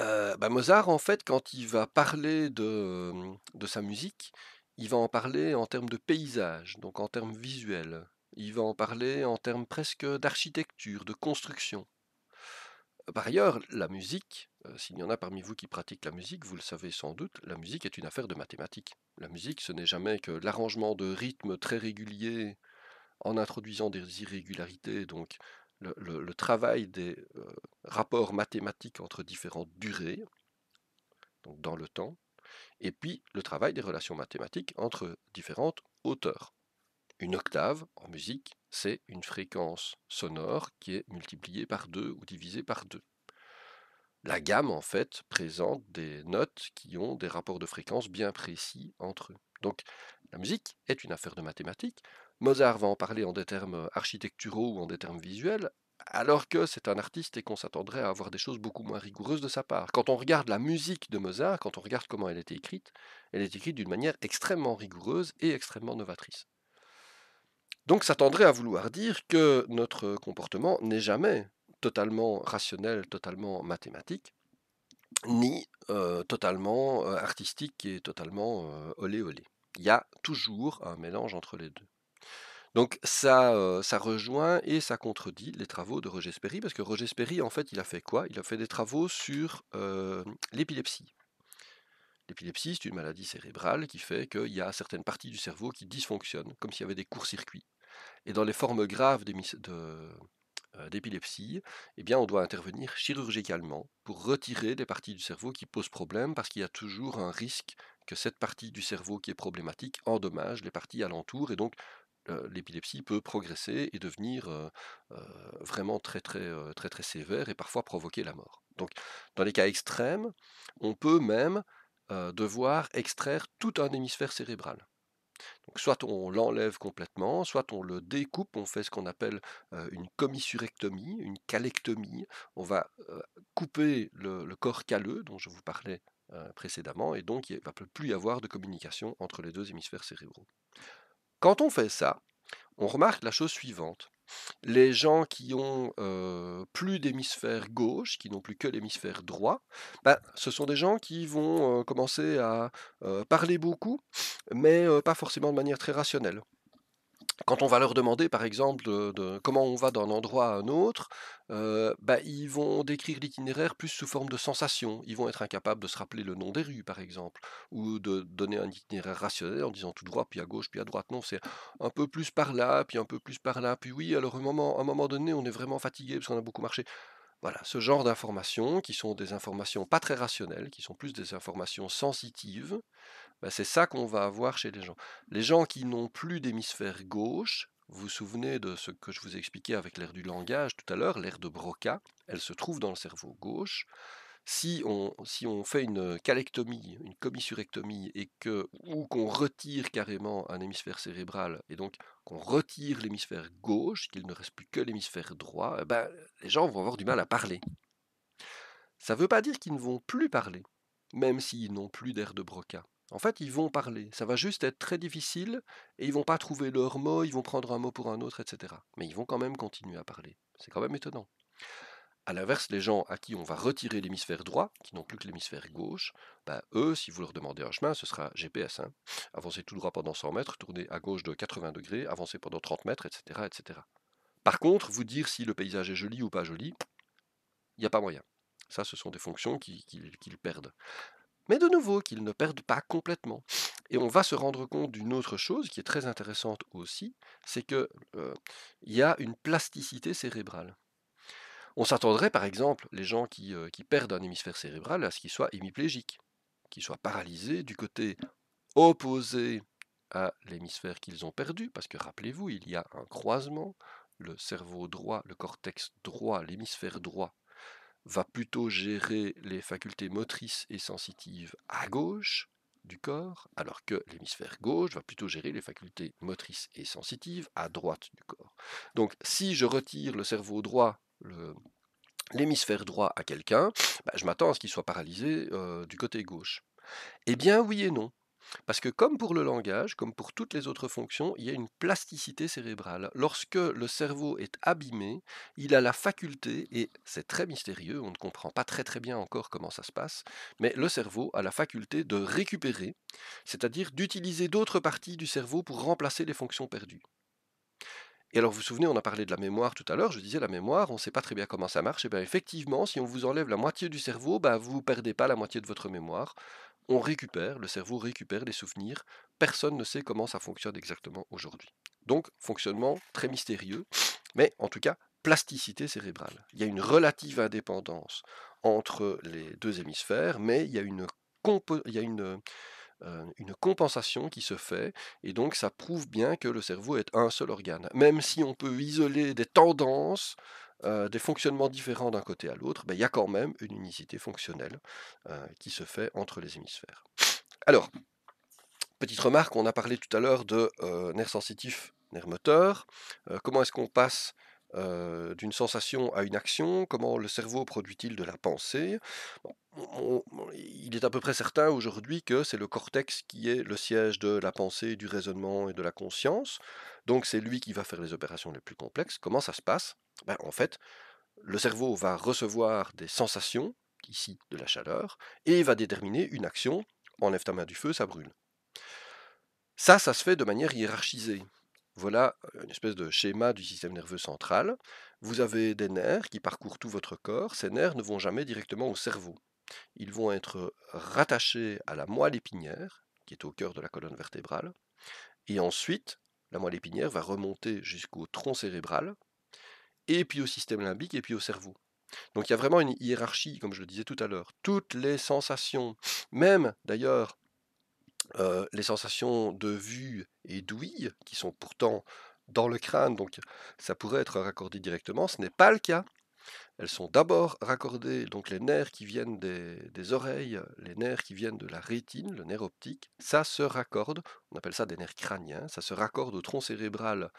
Speaker 1: Euh, bah, Mozart, en fait, quand il va parler euh, de, sa musique, il va en parler en termes de paysage, donc en termes visuels. Il va en parler en termes presque d'architecture, de construction. Par ailleurs, la musique, euh, s'il y en a parmi vous qui pratiquent la musique, vous le savez sans doute, la musique est une affaire de mathématiques. La musique, ce n'est jamais que l'arrangement de rythmes très réguliers en introduisant des irrégularités, donc le, travail des euh, rapports mathématiques entre différentes durées, donc dans le temps, et puis le travail des relations mathématiques entre différentes hauteurs. Une octave en musique, c'est une fréquence sonore qui est multipliée par deux ou divisée par deux. La gamme, en fait, présente des notes qui ont des rapports de fréquence bien précis entre eux. Donc, la musique est une affaire de mathématiques. Mozart va en parler en des termes euh, architecturaux ou en des termes visuels, alors que c'est un artiste et qu'on s'attendrait à avoir des choses beaucoup moins rigoureuses de sa part. Quand on regarde la musique de Mozart, quand on regarde comment elle était écrite, elle est écrite d'une manière extrêmement rigoureuse et extrêmement novatrice. Donc ça tendrait à vouloir dire que notre comportement n'est jamais totalement rationnel, totalement mathématique, ni euh, totalement euh, artistique et totalement olé olé. Il y a toujours un mélange entre les deux. Donc ça, ça rejoint et ça contredit les travaux de Roger Sperry, parce que Roger Sperry, en fait, il a fait quoi Il a fait des travaux sur l'épilepsie. L'épilepsie, c'est une maladie cérébrale qui fait qu'il y a certaines parties du cerveau qui dysfonctionnent, comme s'il y avait des courts-circuits. Et dans les formes graves d'épilepsie, eh bien, on doit intervenir chirurgicalement pour retirer des parties du cerveau qui posent problème, parce qu'il y a toujours un risque que cette partie du cerveau qui est problématique endommage les parties alentour et donc euh, l'épilepsie peut progresser et devenir euh, euh, vraiment très très, très très sévère et parfois provoquer la mort. Donc dans les cas extrêmes, on peut même devoir extraire tout un hémisphère cérébral. soit on l'enlève complètement, soit on le découpe, on fait ce qu'on appelle une commissurectomie, une calectomie. On va couper le, corps calleux dont je vous parlais précédemment, et donc il ne va plus y avoir de communication entre les deux hémisphères cérébraux. Quand on fait ça, on remarque la chose suivante. Les gens qui ont plus d'hémisphère gauche, qui n'ont plus que l'hémisphère droit, bah, ce sont des gens qui vont commencer à parler beaucoup, mais pas forcément de manière très rationnelle quand on va leur demander, par exemple, de, comment on va d'un endroit à un autre, euh, bah, ils vont décrire l'itinéraire plus sous forme de sensations. Ils vont être incapables de se rappeler le nom des rues, par exemple, ou de donner un itinéraire rationnel en disant tout droit, puis à gauche, puis à droite. Non, c'est un peu plus par là, puis un peu plus par là, puis oui, alors moment, à un moment donné, on est vraiment fatigué parce qu'on a beaucoup marché. Voilà, ce genre d'informations, qui sont des informations pas très rationnelles, qui sont plus des informations sensitives, bah, c'est ça qu'on va avoir chez les gens. Les gens qui n'ont plus d'hémisphère gauche, vous vous souvenez de ce que je vous ai expliqué avec l'air du langage tout à l'heure, l'air de Broca, elle se trouve dans le cerveau gauche. Si on, si on fait une calectomie, une commissurectomie, et que, ou qu'on retire carrément un hémisphère cérébral, et donc qu'on retire l'hémisphère gauche, qu'il ne reste plus que l'hémisphère droit, eh ben, les gens vont avoir du mal à parler. Ça ne veut pas dire qu'ils ne vont plus parler, même s'ils n'ont plus d'air de Broca. En fait, ils vont parler. Ça va juste être très difficile et ils vont pas trouver leur mot, ils vont prendre un mot pour un autre, etc. Mais ils vont quand même continuer à parler. C'est quand même étonnant. À l'inverse, les gens à qui on va retirer l'hémisphère droit, qui n'ont plus que l'hémisphère gauche, bah, eux, si vous leur demandez un chemin, ce sera GPS. Hein avancer tout droit pendant 100 mètres, tourner à gauche de 80 degrés, avancer pendant 30 mètres, etc. etc. Par contre, vous dire si le paysage est joli ou pas joli, il n'y a pas moyen. Ça, ce sont des fonctions qu'ils perdent mais de nouveau qu'ils ne perdent pas complètement. Et on va se rendre compte d'une autre chose qui est très intéressante aussi, c'est qu'il euh, il y a une plasticité cérébrale. On s'attendrait par exemple, les gens qui, euh, qui perdent un hémisphère cérébral, à ce qu'ils soient hémiplégiques, qu'ils soient paralysés du côté opposé à l'hémisphère qu'ils ont perdu, parce que rappelez-vous, il y a un croisement, le cerveau droit, le cortex droit, l'hémisphère droit va plutôt gérer les facultés motrices et sensitives à gauche du corps, alors que l'hémisphère gauche va plutôt gérer les facultés motrices et sensitives à droite du corps. Donc si je retire le cerveau droit, l'hémisphère droit à quelqu'un, bah, je m'attends à ce qu'il soit paralysé euh, du côté gauche. Eh bien oui et non. Parce que comme pour le langage, comme pour toutes les autres fonctions, il y a une plasticité cérébrale. Lorsque le cerveau est abîmé, il a la faculté, et c'est très mystérieux, on ne comprend pas très très bien encore comment ça se passe, mais le cerveau a la faculté de récupérer, c'est-à-dire d'utiliser d'autres parties du cerveau pour remplacer les fonctions perdues. Et alors vous vous souvenez, on a parlé de la mémoire tout à l'heure, je disais la mémoire, on ne sait pas très bien comment ça marche, et bien effectivement, si on vous enlève la moitié du cerveau, ben, vous ne perdez pas la moitié de votre mémoire, on récupère, le cerveau récupère les souvenirs. Personne ne sait comment ça fonctionne exactement aujourd'hui. Donc, fonctionnement très mystérieux, mais en tout cas, plasticité cérébrale. Il y a une relative indépendance entre les deux hémisphères, mais il y a une, euh, une compensation qui se fait, et donc ça prouve bien que le cerveau est un seul organe. Même si on peut isoler des tendances euh, des fonctionnements différents d'un côté à l'autre, ben, il y a quand même une unicité fonctionnelle euh, qui se fait entre les hémisphères. Alors, petite remarque, on a parlé tout à l'heure de euh, nerfs sensitifs, nerfs moteurs. comment est-ce qu'on passe euh, d'une sensation à une action, comment le cerveau produit-il de la pensée. il est à peu près certain aujourd'hui que c'est le cortex qui est le siège de la pensée, du raisonnement et de la conscience, donc c'est lui qui va faire les opérations les plus complexes. Comment ça se passe ben, En fait, le cerveau va recevoir des sensations, ici de la chaleur, et va déterminer une action, enlève ta main du feu, ça brûle. Ça, ça se fait de manière hiérarchisée. Voilà une espèce de schéma du système nerveux central. Vous avez des nerfs qui parcourent tout votre corps. Ces nerfs ne vont jamais directement au cerveau. Ils vont être rattachés à la moelle épinière, qui est au cœur de la colonne vertébrale. Et ensuite, la moelle épinière va remonter jusqu'au tronc cérébral, et puis au système limbique, et puis au cerveau. Donc il y a vraiment une hiérarchie, comme je le disais tout à l'heure. Toutes les sensations, même d'ailleurs euh, les sensations de vue et d'ouïe, qui sont pourtant dans le crâne, donc ça pourrait être raccordé directement, ce n'est pas le cas. Elles sont d'abord raccordées, donc les nerfs qui viennent des, oreilles, les nerfs qui viennent de la rétine, le nerf optique, ça se raccorde, on appelle ça des nerfs crâniens, ça se raccorde au tronc cérébral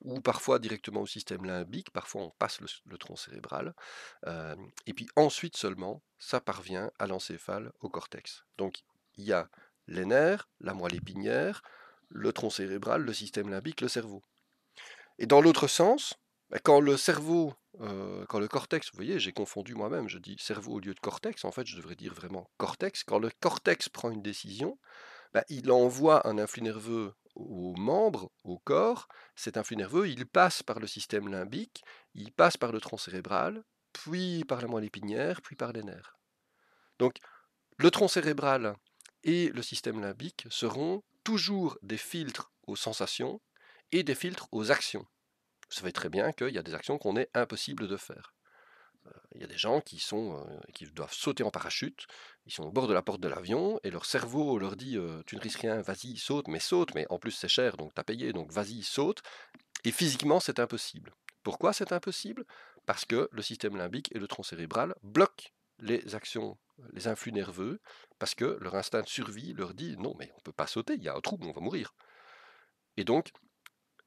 Speaker 1: ou parfois directement au système limbique, parfois on passe le, tronc cérébral, euh, et puis ensuite seulement ça parvient à l'encéphale, au cortex. Donc il y a les nerfs, la moelle épinière, le tronc cérébral, le système limbique, le cerveau. Et dans l'autre sens, bah, quand le cerveau, euh, quand le cortex, vous voyez, j'ai confondu moi-même, je dis cerveau au lieu de cortex, en fait je devrais dire vraiment cortex, quand le cortex prend une décision, bah, il envoie un influx nerveux aux membres, au corps, cet influx nerveux, il passe par le système limbique, il passe par le tronc cérébral, puis par la moelle épinière, puis par les nerfs. Donc, le tronc cérébral, et le système limbique seront toujours des filtres aux sensations et des filtres aux actions. Vous savez très bien qu'il y a des actions qu'on est impossible de faire. Euh, il y a des gens qui, sont, euh, qui doivent sauter en parachute, ils sont au bord de la porte de l'avion, et leur cerveau leur dit euh, Tu ne risques rien, vas-y, saute, mais saute, mais en plus c'est cher, donc t'as payé, donc vas-y, saute. Et physiquement, c'est impossible. Pourquoi c'est impossible Parce que le système limbique et le tronc cérébral bloquent les actions, les influx nerveux, parce que leur instinct de survie leur dit non, mais on ne peut pas sauter, il y a un trou, on va mourir. Et donc,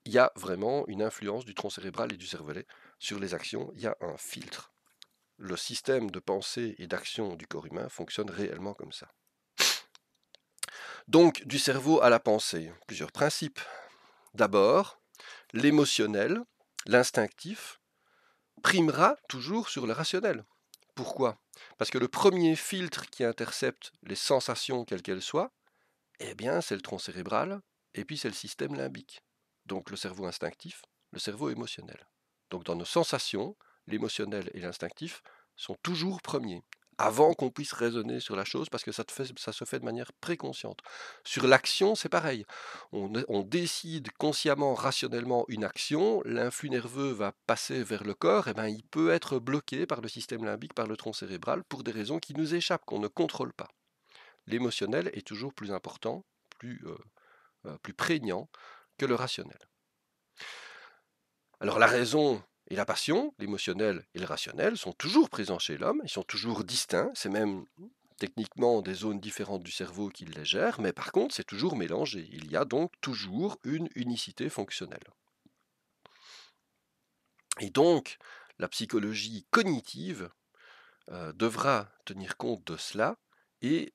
Speaker 1: il y a vraiment une influence du tronc cérébral et du cervelet sur les actions, il y a un filtre. Le système de pensée et d'action du corps humain fonctionne réellement comme ça. Donc, du cerveau à la pensée, plusieurs principes. D'abord, l'émotionnel, l'instinctif, primera toujours sur le rationnel. Pourquoi Parce que le premier filtre qui intercepte les sensations quelles qu'elles soient, eh bien, c'est le tronc cérébral et puis c'est le système limbique. Donc le cerveau instinctif, le cerveau émotionnel. Donc dans nos sensations, l'émotionnel et l'instinctif sont toujours premiers avant qu'on puisse raisonner sur la chose, parce que ça, se fait de manière préconsciente. Sur l'action, c'est pareil. On, décide consciemment, rationnellement une action, l'influx nerveux va passer vers le corps, et bien il peut être bloqué par le système limbique, par le tronc cérébral, pour des raisons qui nous échappent, qu'on ne contrôle pas. L'émotionnel est toujours plus important, plus euh, euh, prégnant que le rationnel. Alors la raison et la passion, l'émotionnel et le rationnel sont toujours présents chez l'homme, ils sont toujours distincts, c'est même techniquement des zones différentes du cerveau qui les gèrent, mais par contre c'est toujours mélangé, il y a donc toujours une unicité fonctionnelle. Et donc la psychologie cognitive euh, devra tenir compte de cela et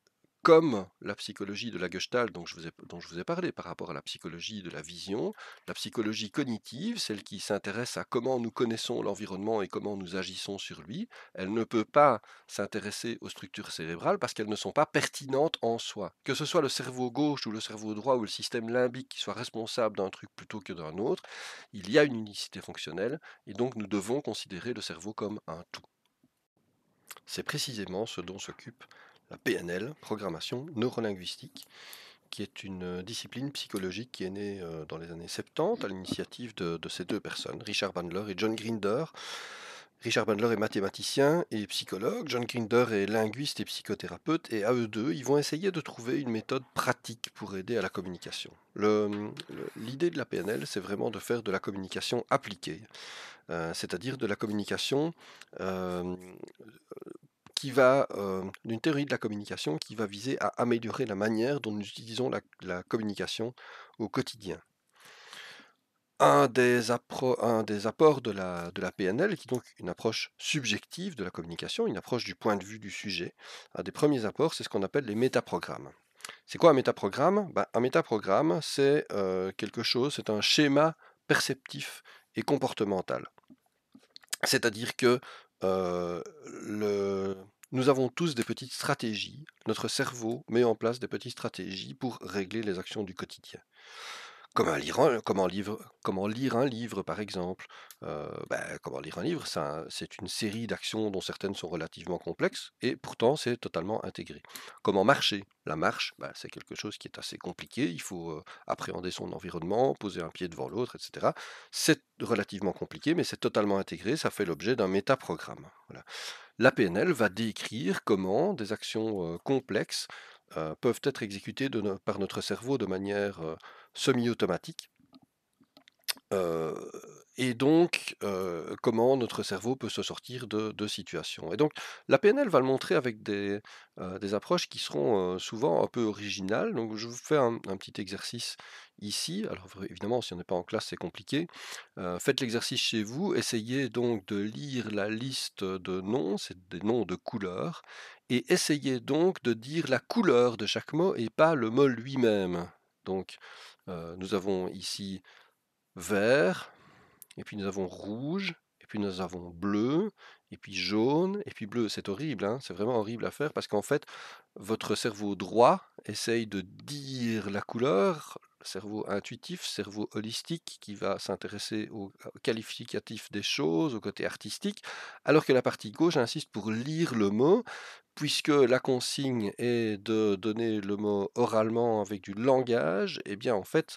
Speaker 1: comme la psychologie de la Gestalt dont je, vous ai, dont je vous ai parlé par rapport à la psychologie de la vision, la psychologie cognitive, celle qui s'intéresse à comment nous connaissons l'environnement et comment nous agissons sur lui, elle ne peut pas s'intéresser aux structures cérébrales parce qu'elles ne sont pas pertinentes en soi. Que ce soit le cerveau gauche ou le cerveau droit ou le système limbique qui soit responsable d'un truc plutôt que d'un autre, il y a une unicité fonctionnelle et donc nous devons considérer le cerveau comme un tout. C'est précisément ce dont s'occupe la PNL, programmation neurolinguistique, qui est une euh, discipline psychologique qui est née euh, dans les années 70 à l'initiative de, ces deux personnes, Richard Bandler et John Grinder. Richard Bandler est mathématicien et psychologue, John Grinder est linguiste et psychothérapeute, et à eux deux, ils vont essayer de trouver une méthode pratique pour aider à la communication. L'idée de la PNL, c'est vraiment de faire de la communication appliquée, euh, c'est-à-dire de la communication va d'une théorie de la communication qui va viser à améliorer la manière dont nous utilisons la, communication au quotidien. Un des, apports de la, PNL, qui est donc une approche subjective de la communication, une approche du point de vue du sujet, un des premiers apports, c'est ce qu'on appelle les métaprogrammes. C'est quoi un métaprogramme bah, Un métaprogramme, c'est quelque chose, c'est un schéma perceptif et comportemental. C'est-à-dire que nous avons tous des petites stratégies. Notre cerveau met en place des petites stratégies pour régler les actions du quotidien. Comment lire un, livre, comment lire un livre, par exemple. Euh, bah, comment lire un livre, c'est une série d'actions dont certaines sont relativement complexes et pourtant c'est totalement intégré. Comment marcher La marche, bah, c'est quelque chose qui est assez compliqué. Il faut euh, appréhender son environnement, poser un pied devant l'autre, etc. C'est relativement compliqué, mais c'est totalement intégré. Ça fait l'objet d'un métaprogramme. La PNL va décrire comment des actions euh, complexes peuvent être exécutées par notre cerveau de manière semi-automatique. Euh, et donc, euh, comment notre cerveau peut se sortir de, situations. Et donc, la PNL va le montrer avec des, euh, des approches qui seront souvent un peu originales. Donc, je vous fais un, un petit exercice ici. Alors, évidemment, si on n'est pas en classe, c'est compliqué. faites l'exercice chez vous. Essayez donc de lire la liste de noms, c'est des noms de couleurs. Et essayez donc de dire la couleur de chaque mot et pas le mot lui-même. Donc, euh, nous avons ici vert, et puis nous avons rouge, et puis nous avons bleu, et puis jaune, et puis bleu. C'est horrible, hein, c'est vraiment horrible à faire parce qu'en fait, votre cerveau droit essaye de dire la couleur, cerveau intuitif, cerveau holistique qui va s'intéresser au qualificatif des choses, au côté artistique, alors que la partie gauche insiste pour lire le mot, puisque la consigne est de donner le mot oralement avec du langage, eh bien en fait,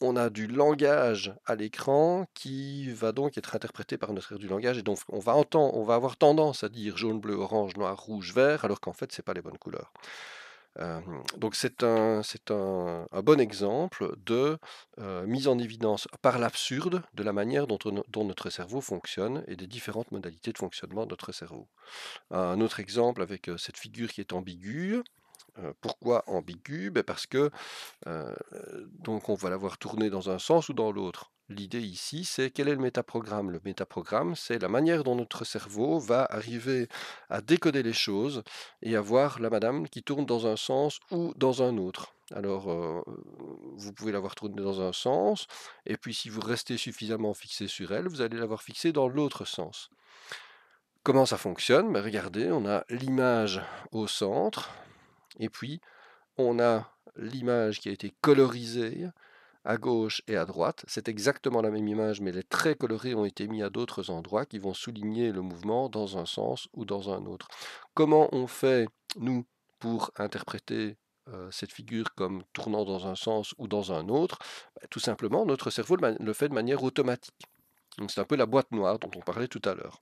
Speaker 1: on a du langage à l'écran qui va donc être interprété par notre aire du langage et donc on va, entendre, on va avoir tendance à dire jaune, bleu, orange, noir, rouge, vert alors qu'en fait ce c'est pas les bonnes couleurs donc c'est un, bon exemple de mise en évidence par l'absurde de la manière dont, notre cerveau fonctionne et des différentes modalités de fonctionnement de notre cerveau. Un autre exemple avec cette figure qui est ambiguë. Pourquoi ambiguë ben Parce que donc on va l'avoir tourner dans un sens ou dans l'autre. L'idée ici, c'est quel est le métaprogramme Le métaprogramme, c'est la manière dont notre cerveau va arriver à décoder les choses et à voir la madame qui tourne dans un sens ou dans un autre. Alors, euh, vous pouvez l'avoir tournée dans un sens, et puis si vous restez suffisamment fixé sur elle, vous allez l'avoir fixée dans l'autre sens. Comment ça fonctionne ben, Regardez, on a l'image au centre, et puis on a l'image qui a été colorisée, à gauche et à droite. C'est exactement la même image, mais les traits colorés ont été mis à d'autres endroits qui vont souligner le mouvement dans un sens ou dans un autre. Comment on fait, nous, pour interpréter euh, cette figure comme tournant dans un sens ou dans un autre bah, Tout simplement, notre cerveau le fait de manière automatique. c'est un peu la boîte noire dont on parlait tout à l'heure.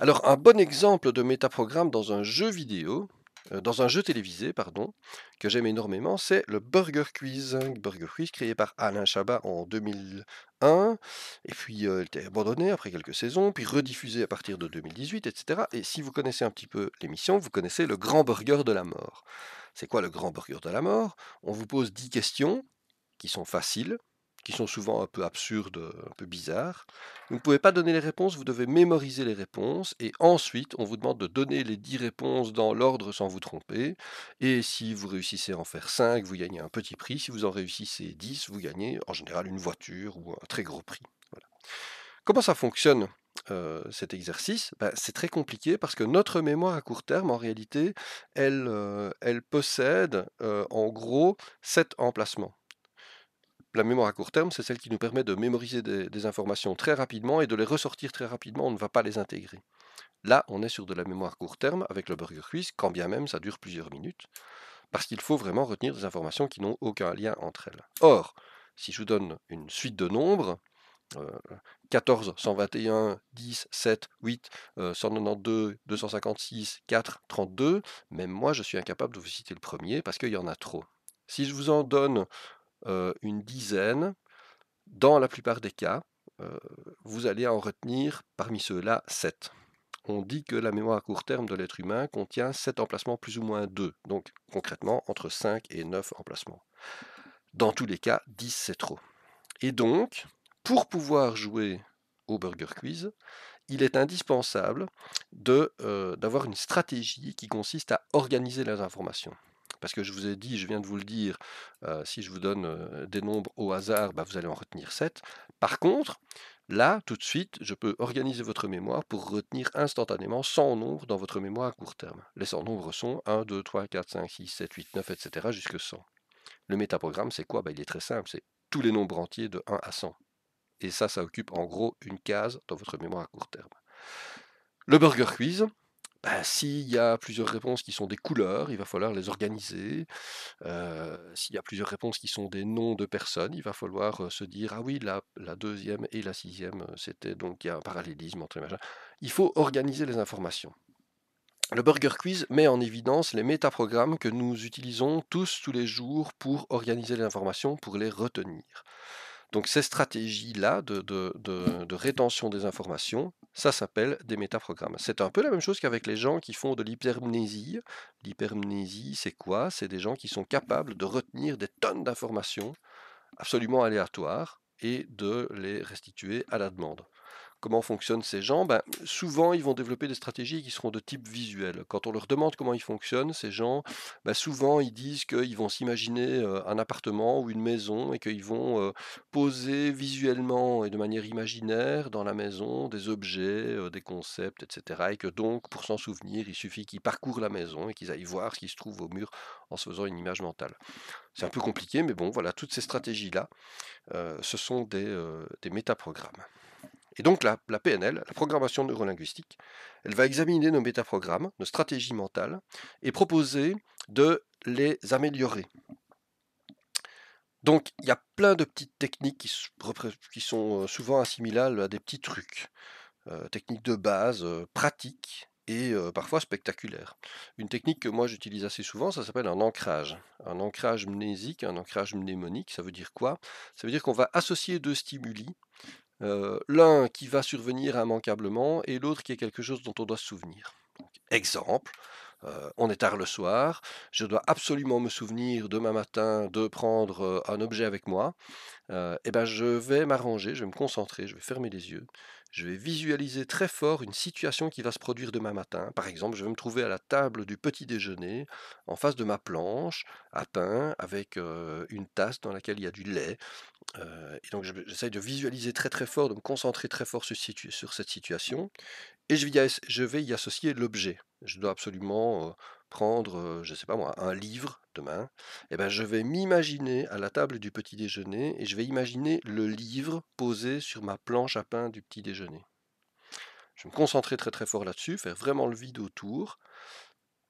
Speaker 1: Alors un bon exemple de métaprogramme dans un jeu vidéo, euh, dans un jeu télévisé pardon, que j'aime énormément, c'est le Burger Quiz. Burger Quiz créé par Alain Chabat en 2001, et puis il euh, il était abandonné après quelques saisons, puis rediffusé à partir de 2018, etc. Et si vous connaissez un petit peu l'émission, vous connaissez le Grand Burger de la Mort. C'est quoi le Grand Burger de la Mort On vous pose 10 questions qui sont faciles, qui sont souvent un peu absurdes, un peu bizarres. Vous ne pouvez pas donner les réponses, vous devez mémoriser les réponses, et ensuite on vous demande de donner les 10 réponses dans l'ordre sans vous tromper, et si vous réussissez à en faire 5, vous gagnez un petit prix, si vous en réussissez 10, vous gagnez en général une voiture ou un très gros prix. Voilà. Comment ça fonctionne euh, cet exercice, ben, c'est très compliqué parce que notre mémoire à court terme, en réalité, elle, euh, possède euh, en gros sept emplacements la mémoire à court terme, c'est celle qui nous permet de mémoriser des, informations très rapidement et de les ressortir très rapidement, on ne va pas les intégrer. Là, on est sur de la mémoire à court terme avec le Burger cuisse, quand bien même ça dure plusieurs minutes, parce qu'il faut vraiment retenir des informations qui n'ont aucun lien entre elles. Or, si je vous donne une suite de nombres, 14, 121, 10, 7, 8, 192, 256, 4, 32, même moi je suis incapable de vous citer le premier parce qu'il y en a trop. Si je vous en donne euh, une dizaine, dans la plupart des cas, euh, vous allez en retenir parmi ceux-là 7. On dit que la mémoire à court terme de l'être humain contient 7 emplacements plus ou moins 2, donc concrètement entre 5 et 9 emplacements. Dans tous les cas, 10 c'est trop. Et donc, pour pouvoir jouer au Burger Quiz, il est indispensable euh, d'avoir une stratégie qui consiste à organiser les informations. Parce que je vous ai dit, je viens de vous le dire, si je vous donne des nombres au hasard, bah, vous allez en retenir 7. Par contre, là, tout de suite, je peux organiser votre mémoire pour retenir instantanément 100 nombres dans votre mémoire à court terme. Les 100 nombres sont 1, 2, 3, 4, 5, 6, 7, 8, 9, etc. jusque 100. Le métaprogramme, c'est quoi bah, Il est très simple, c'est tous les nombres entiers de 1 à 100. Et ça, ça occupe en gros une case dans votre mémoire à court terme. Le burger quiz, bah, s'il y a plusieurs réponses qui sont des couleurs, il va falloir les organiser. s'il y a plusieurs réponses qui sont des noms de personnes, il va falloir se dire ah oui, la, la deuxième et la sixième, c'était donc il y a un parallélisme entre les machins. Il faut organiser les informations. Le Burger Quiz met en évidence les métaprogrammes que nous utilisons tous tous les jours pour organiser les informations, pour les retenir. Donc ces stratégies-là de, rétention des informations, ça s'appelle des métaprogrammes. C'est un peu la même chose qu'avec les gens qui font de l'hypermnésie. L'hypermnésie, c'est quoi C'est des gens qui sont capables de retenir des tonnes d'informations absolument aléatoires et de les restituer à la demande. Comment fonctionnent ces gens ben, Souvent, ils vont développer des stratégies qui seront de type visuel. Quand on leur demande comment ils fonctionnent, ces gens, ben, souvent, ils disent qu'ils vont s'imaginer euh, un appartement ou une maison et qu'ils vont euh, poser visuellement et de manière imaginaire dans la maison des objets, euh, des concepts, etc. Et que donc, pour s'en souvenir, il suffit qu'ils parcourent la maison et qu'ils aillent voir ce qui se trouve au mur en se faisant une image mentale. C'est un peu compliqué, mais bon, voilà, toutes ces stratégies-là, ce sont des, des métaprogrammes. Et donc la, PNL, la programmation neurolinguistique, elle va examiner nos métaprogrammes, nos stratégies mentales, et proposer de les améliorer. Donc il y a plein de petites techniques qui, sont euh, souvent assimilables à des petits trucs, euh, techniques de base, euh, pratiques et parfois spectaculaires. Une technique que moi j'utilise assez souvent, ça s'appelle un ancrage. Un ancrage mnésique, un ancrage mnémonique, ça veut dire quoi Ça veut dire qu'on va associer deux stimuli euh, l'un qui va survenir immanquablement et l'autre qui est quelque chose dont on doit se souvenir. exemple, euh, on est tard le soir, je dois absolument me souvenir demain matin de prendre euh, un objet avec moi. et eh ben, je vais m'arranger, je vais me concentrer, je vais fermer les yeux, je vais visualiser très fort une situation qui va se produire demain matin. Par exemple, je vais me trouver à la table du petit déjeuner, en face de ma planche à pain, avec une tasse dans laquelle il y a du lait. Euh, et donc j'essaye de visualiser très très fort, de me concentrer très fort sur, cette situation, et je vais y, associer l'objet. Je dois absolument euh, prendre, euh, je sais pas moi, un livre demain. Et eh ben je vais m'imaginer à la table du petit déjeuner et je vais imaginer le livre posé sur ma planche à pain du petit déjeuner. Je vais me concentrer très très fort là-dessus, faire vraiment le vide autour.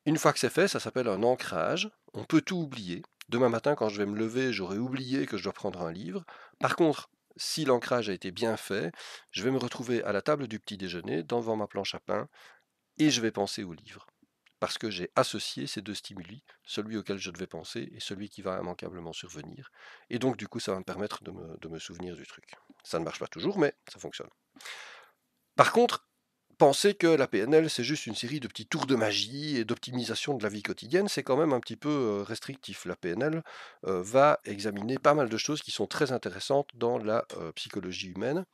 Speaker 1: Une fois que c'est fait, ça s'appelle un ancrage. On peut tout oublier. Demain matin, quand je vais me lever, j'aurai oublié que je dois prendre un livre. Par contre, si l'ancrage a été bien fait, je vais me retrouver à la table du petit déjeuner, devant ma planche à pain, et je vais penser au livre. Parce que j'ai associé ces deux stimuli, celui auquel je devais penser et celui qui va immanquablement survenir. Et donc, du coup, ça va me permettre de me, de me souvenir du truc. Ça ne marche pas toujours, mais ça fonctionne. Par contre, penser que la PNL, c'est juste une série de petits tours de magie et d'optimisation de la vie quotidienne, c'est quand même un petit peu restrictif. La PNL va examiner pas mal de choses qui sont très intéressantes dans la psychologie humaine,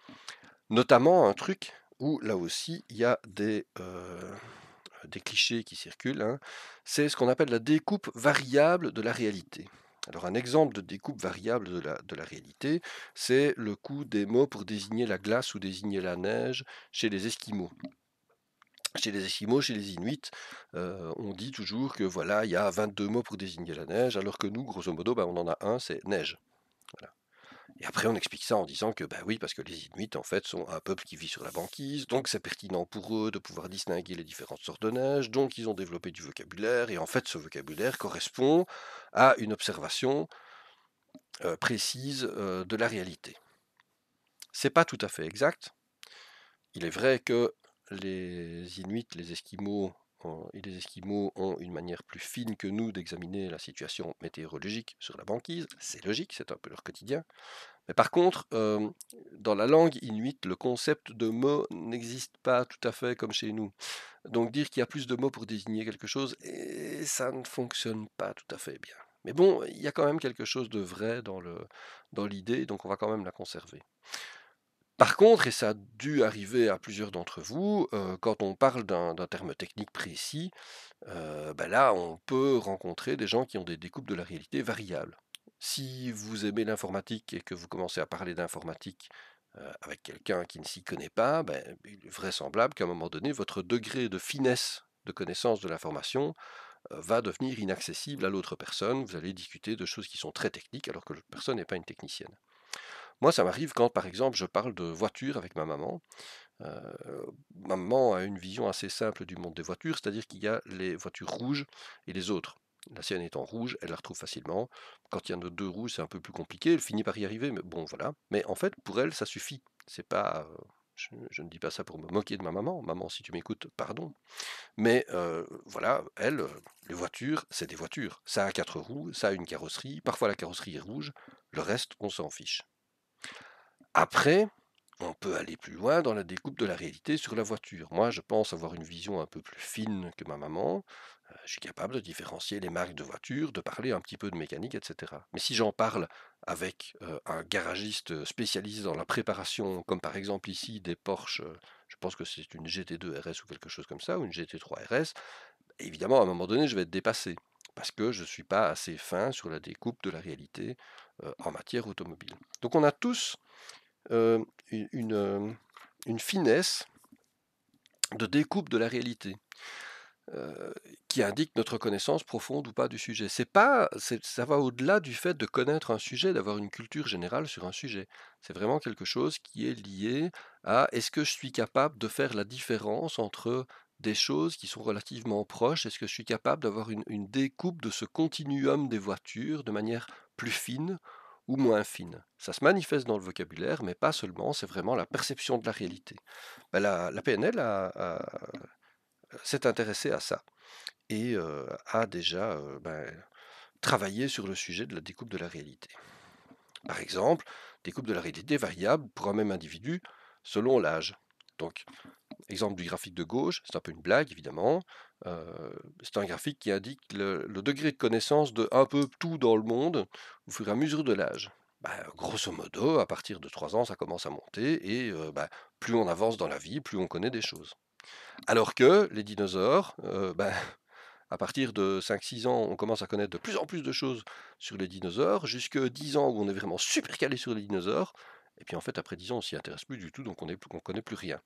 Speaker 1: notamment un truc où là aussi il y a des, clichés qui circulent, hein. c'est ce qu'on appelle la découpe variable de la réalité. Alors un exemple de découpe variable de la, réalité, c'est le coût des mots pour désigner la glace ou désigner la neige chez les Esquimaux chez les Esquimaux, chez les Inuits, euh, on dit toujours que voilà, il y a 22 mots pour désigner la neige, alors que nous, grosso modo, ben, on en a un, c'est neige. Et après, on explique ça en disant que, bah oui, parce que les Inuits, en fait, sont un peuple qui vit sur la banquise, donc c'est pertinent pour eux de pouvoir distinguer les différentes sortes de neige, donc ils ont développé du vocabulaire, et en fait, ce vocabulaire correspond à une observation euh, précise euh, de la réalité. C'est pas tout à fait exact. Il est vrai que les Inuits, les Esquimaux et les Esquimaux ont une manière plus fine que nous d'examiner la situation météorologique sur la banquise. C'est logique, c'est un peu leur quotidien. Mais par contre, euh, dans la langue inuite, le concept de mot n'existe pas tout à fait comme chez nous. Donc dire qu'il y a plus de mots pour désigner quelque chose, eh, ça ne fonctionne pas tout à fait bien. Mais bon, il y a quand même quelque chose de vrai dans l'idée, donc on va quand même la conserver. Par contre, et ça a dû arriver à plusieurs d'entre vous, euh, quand on parle d'un terme technique précis, euh, bah là, on peut rencontrer des gens qui ont des découpes de la réalité variables. Si vous aimez l'informatique et que vous commencez à parler d'informatique euh, avec quelqu'un qui ne s'y connaît pas, ben, il est vraisemblable qu'à un moment donné, votre degré de finesse de connaissance de l'information va devenir inaccessible à l'autre personne. Vous allez discuter de choses qui sont très techniques alors que l'autre personne n'est pas une technicienne. Moi, ça m'arrive quand, par exemple, je parle de voitures avec ma maman. ma maman a une vision assez simple du monde des voitures, c'est-à-dire qu'il y a les voitures rouges et les autres. La sienne est en rouge, elle la retrouve facilement. Quand il y en a deux roues, c'est un peu plus compliqué, elle finit par y arriver, mais bon, voilà. Mais en fait, pour elle, ça suffit. C'est pas. je, ne dis pas ça pour me moquer de ma maman. Maman, si tu m'écoutes, pardon. Mais voilà, elle, les voitures, c'est des voitures. Ça a quatre roues, ça a une carrosserie. Parfois, la carrosserie est rouge. Le reste, on s'en fiche. Après, on peut aller plus loin dans la découpe de la réalité sur la voiture. Moi, je pense avoir une vision un peu plus fine que ma maman. Euh, je suis capable de différencier les marques de voitures, de parler un petit peu de mécanique, etc. Mais si j'en parle avec euh, un garagiste spécialisé dans la préparation, comme par exemple ici des Porsche, euh, je pense que c'est une GT2 RS ou quelque chose comme ça, ou une GT3 RS, évidemment, à un moment donné, je vais être dépassé parce que je ne suis pas assez fin sur la découpe de la réalité en matière automobile. Donc on a tous euh, euh, une, finesse de découpe de la réalité. Euh, qui indique notre connaissance profonde ou pas du sujet. C'est pas, ça va au-delà du fait de connaître un sujet, d'avoir une culture générale sur un sujet. C'est vraiment quelque chose qui est lié à est-ce que je suis capable de faire la différence entre des choses qui sont relativement proches Est-ce que je suis capable d'avoir une découpe de ce continuum des voitures de manière plus fine ou moins fine. Ça se manifeste dans le vocabulaire, mais pas seulement, c'est vraiment la perception de la réalité. Bah, la, PNL s'est intéressée à ça et euh, a déjà euh, ben, travaillé sur le sujet de la découpe de la réalité. Par exemple, découpe de la réalité variable pour un même individu selon l'âge. Donc, exemple du graphique de gauche, c'est un peu une blague évidemment. Euh, c'est un graphique qui indique le, degré de connaissance de un peu tout dans le monde au fur et à mesure de l'âge. Bah, grosso modo, à partir de 3 ans, ça commence à monter, et euh, bah, plus on avance dans la vie, plus on connaît des choses. Alors que les dinosaures, euh, bah, [laughs] à partir de 5-6 ans, on commence à connaître de plus en plus de choses sur les dinosaures, jusque 10 ans où on est vraiment super calé sur les dinosaures, et puis en fait, après 10 ans, on s'y intéresse plus du tout, donc on ne connaît plus rien.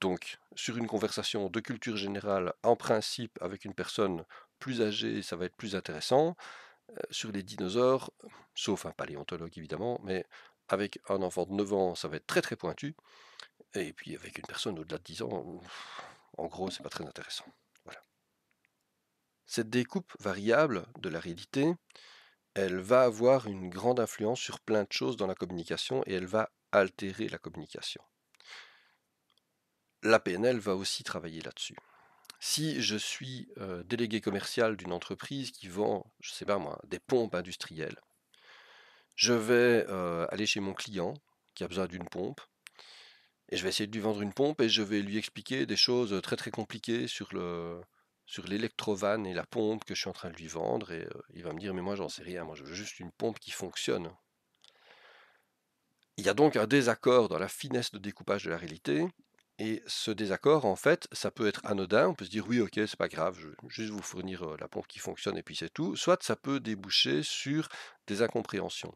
Speaker 1: Donc, sur une conversation de culture générale, en principe, avec une personne plus âgée, ça va être plus intéressant. Euh, sur les dinosaures, sauf un paléontologue évidemment, mais avec un enfant de 9 ans, ça va être très très pointu. Et puis avec une personne au-delà de 10 ans, en gros, c'est pas très intéressant. Voilà. Cette découpe variable de la réalité elle va avoir une grande influence sur plein de choses dans la communication et elle va altérer la communication. La PNL va aussi travailler là-dessus. Si je suis euh, délégué commercial d'une entreprise qui vend, je sais pas moi, des pompes industrielles, je vais euh, aller chez mon client qui a besoin d'une pompe et je vais essayer de lui vendre une pompe et je vais lui expliquer des choses euh, très très compliquées sur le, sur l'électrovanne et la pompe que je suis en train de lui vendre et il va me dire mais moi j'en sais rien, moi je veux juste une pompe qui fonctionne. Il y a donc un désaccord dans la finesse de découpage de la réalité et ce désaccord, en fait, ça peut être anodin, on peut se dire oui, ok, c'est pas grave, je vais juste vous fournir la pompe qui fonctionne et puis c'est tout. Soit ça peut déboucher sur des incompréhensions.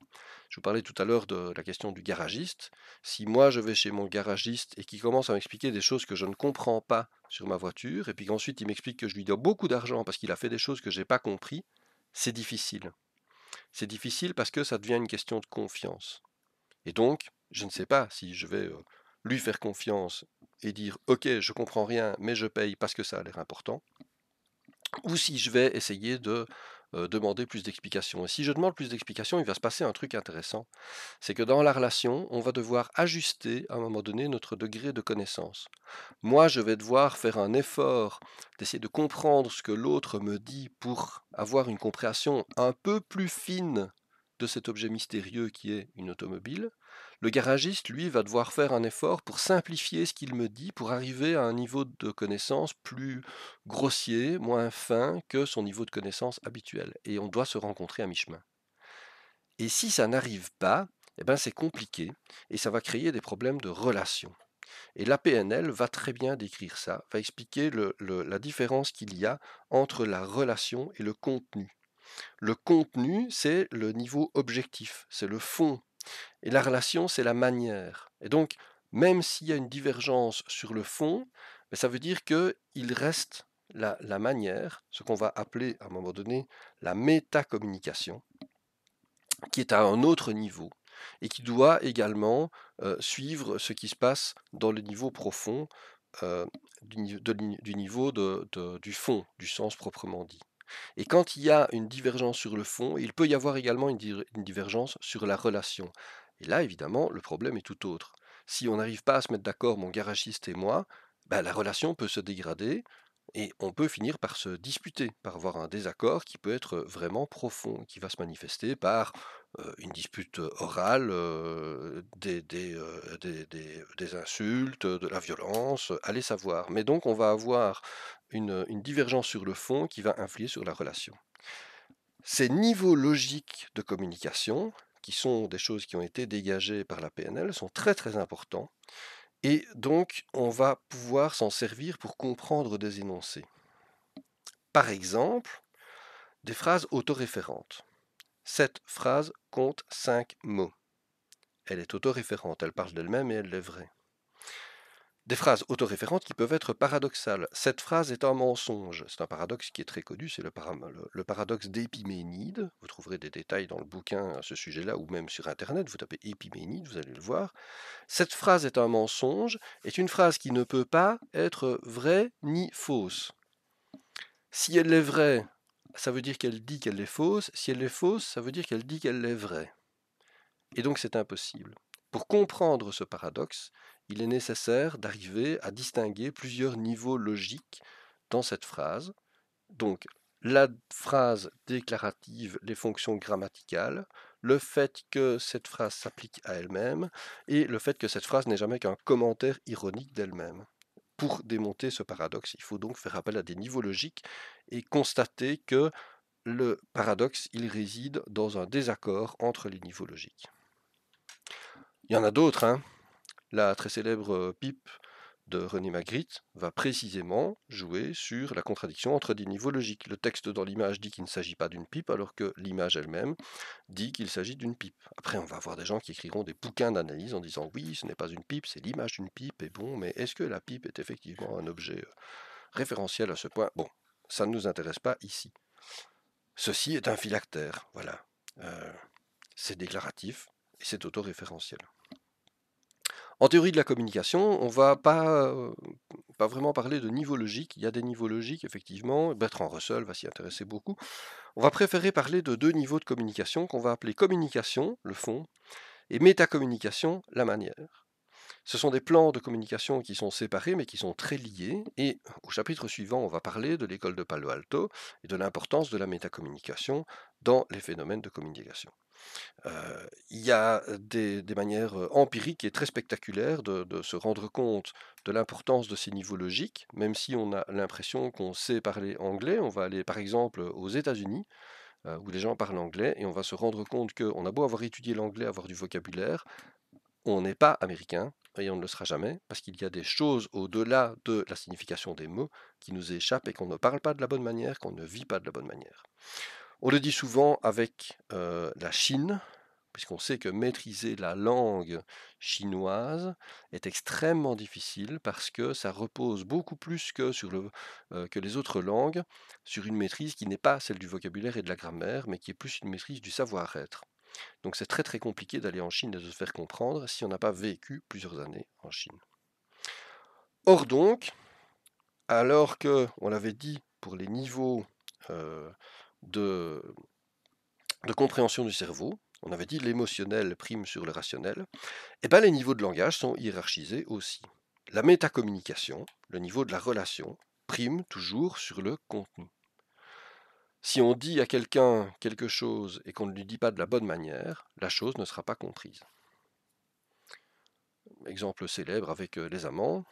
Speaker 1: Je vous parlais tout à l'heure de la question du garagiste. Si moi je vais chez mon garagiste et qu'il commence à m'expliquer des choses que je ne comprends pas sur ma voiture, et puis qu'ensuite il m'explique que je lui dois beaucoup d'argent parce qu'il a fait des choses que j'ai pas compris, c'est difficile. C'est difficile parce que ça devient une question de confiance. Et donc, je ne sais pas si je vais lui faire confiance et dire ok je comprends rien mais je paye parce que ça a l'air important ou si je vais essayer de demander plus d'explications. Et si je demande plus d'explications, il va se passer un truc intéressant. C'est que dans la relation, on va devoir ajuster à un moment donné notre degré de connaissance. Moi, je vais devoir faire un effort d'essayer de comprendre ce que l'autre me dit pour avoir une compréhension un peu plus fine de cet objet mystérieux qui est une automobile. Le garagiste, lui, va devoir faire un effort pour simplifier ce qu'il me dit, pour arriver à un niveau de connaissance plus grossier, moins fin que son niveau de connaissance habituel. Et on doit se rencontrer à mi-chemin. Et si ça n'arrive pas, eh ben c'est compliqué et ça va créer des problèmes de relation. Et la PNL va très bien décrire ça, va expliquer la différence qu'il y a entre la relation et le contenu. Le contenu, c'est le niveau objectif, c'est le fond et la relation, c'est la manière. Et donc, même s'il y a une divergence sur le fond, bah, ça veut dire qu'il reste la, manière, ce qu'on va appeler à un moment donné la métacommunication, qui est à un autre niveau et qui doit également suivre ce qui se passe dans le niveau profond du, niveau du fond, du sens proprement dit. Et quand il y a une divergence sur le fond, il peut y avoir également une, divergence sur la relation. Et là, évidemment, le problème est tout autre. Si on n'arrive pas à se mettre d'accord, mon garagiste et moi, bah, la relation peut se dégrader et on peut finir par se disputer, par avoir un désaccord qui peut être vraiment profond, qui va se manifester par une dispute orale, des, des, insultes, de la violence, allez savoir. Mais donc on va avoir euh, une, divergence sur le fond qui va influer sur la relation. Ces niveaux logiques de communication, qui sont des choses qui ont été dégagées par la PNL, sont très très importants. Et donc, on va pouvoir s'en servir pour comprendre des énoncés. Par exemple, des phrases autoréférentes. Cette phrase compte cinq mots. Elle est autoréférente, elle parle d'elle-même et elle est vraie des phrases autoréférentes qui peuvent être paradoxales. Cette phrase est un mensonge. C'est un paradoxe qui est très connu, c'est le, paradoxe d'Épiménide. Vous trouverez des détails dans le bouquin à ce sujet-là, ou même sur Internet, vous tapez Épiménide, vous allez le voir. Cette phrase est un mensonge est une phrase qui ne peut pas être vraie ni fausse. Si elle est vraie, ça veut dire qu'elle dit qu'elle est fausse. Si elle est fausse, ça veut dire qu'elle dit qu'elle est vraie. Et donc c'est impossible. Pour comprendre ce paradoxe, il est nécessaire d'arriver à distinguer plusieurs niveaux logiques dans cette phrase. Donc, la phrase déclarative, les fonctions grammaticales, le fait que cette phrase s'applique à elle-même et le fait que cette phrase n'est jamais qu'un commentaire ironique d'elle-même. Pour démonter ce paradoxe, il faut donc faire appel à des niveaux logiques et constater que le paradoxe, il réside dans un désaccord entre les niveaux logiques. Il y en a d'autres, hein la très célèbre pipe de René Magritte va précisément jouer sur la contradiction entre des niveaux logiques. Le texte dans l'image dit qu'il ne s'agit pas d'une pipe, alors que l'image elle-même dit qu'il s'agit d'une pipe. Après, on va avoir des gens qui écriront des bouquins d'analyse en disant oui, ce n'est pas une pipe, c'est l'image d'une pipe, et bon, mais est-ce que la pipe est effectivement un objet référentiel à ce point Bon, ça ne nous intéresse pas ici. Ceci est un phylactère, voilà. Euh, c'est déclaratif et c'est autoréférentiel. En théorie de la communication, on ne va pas, pas vraiment parler de niveau logique. Il y a des niveaux logiques, effectivement. Bertrand Russell va s'y intéresser beaucoup. On va préférer parler de deux niveaux de communication qu'on va appeler communication, le fond, et métacommunication, la manière. Ce sont des plans de communication qui sont séparés mais qui sont très liés. Et au chapitre suivant, on va parler de l'école de Palo Alto et de l'importance de la métacommunication dans les phénomènes de communication il y a des, manières empiriques et très spectaculaires de, se rendre compte de l'importance de ces niveaux logiques, même si on a l'impression qu'on sait parler anglais. On va aller par exemple aux États-Unis, où les gens parlent anglais, et on va se rendre compte qu'on a beau avoir étudié l'anglais, avoir du vocabulaire, on n'est pas américain, et on ne le sera jamais, parce qu'il y a des choses au-delà de la signification des mots qui nous échappent et qu'on ne parle pas de la bonne manière, qu'on ne vit pas de la bonne manière. On le dit souvent avec euh, la Chine, puisqu'on sait que maîtriser la langue chinoise est extrêmement difficile parce que ça repose beaucoup plus que, sur le, euh, que les autres langues sur une maîtrise qui n'est pas celle du vocabulaire et de la grammaire, mais qui est plus une maîtrise du savoir-être. Donc c'est très très compliqué d'aller en Chine et de se faire comprendre si on n'a pas vécu plusieurs années en Chine. Or donc, alors que on l'avait dit pour les niveaux euh, de, compréhension du cerveau, on avait dit l'émotionnel prime sur le rationnel, et eh bien les niveaux de langage sont hiérarchisés aussi. La métacommunication, le niveau de la relation, prime toujours sur le contenu. Si on dit à quelqu'un quelque chose et qu'on ne lui dit pas de la bonne manière, la chose ne sera pas comprise. Exemple célèbre avec euh, les amants.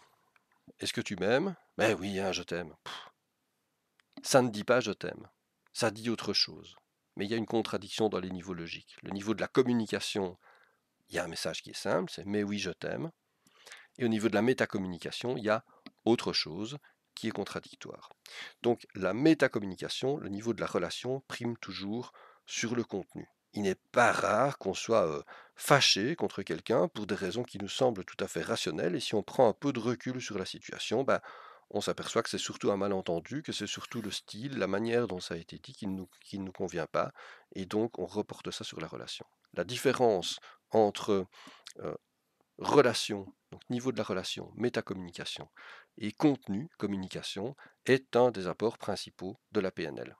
Speaker 1: Est-ce que tu m'aimes Ben oui, hein, je t'aime. Ça ne dit pas je t'aime ça dit autre chose. Mais il y a une contradiction dans les niveaux logiques. Le niveau de la communication, il y a un message qui est simple, c'est mais oui, je t'aime. Et au niveau de la métacommunication, il y a autre chose qui est contradictoire. Donc la métacommunication, le niveau de la relation, prime toujours sur le contenu. Il n'est pas rare qu'on soit fâché contre quelqu'un pour des raisons qui nous semblent tout à fait rationnelles, et si on prend un peu de recul sur la situation, ben, on s'aperçoit que c'est surtout un malentendu, que c'est surtout le style, la manière dont ça a été dit qui ne nous, convient pas, et donc on reporte ça sur la relation. La différence entre relation, donc niveau de la relation, métacommunication, et contenu, communication, est un des apports principaux de la PNL.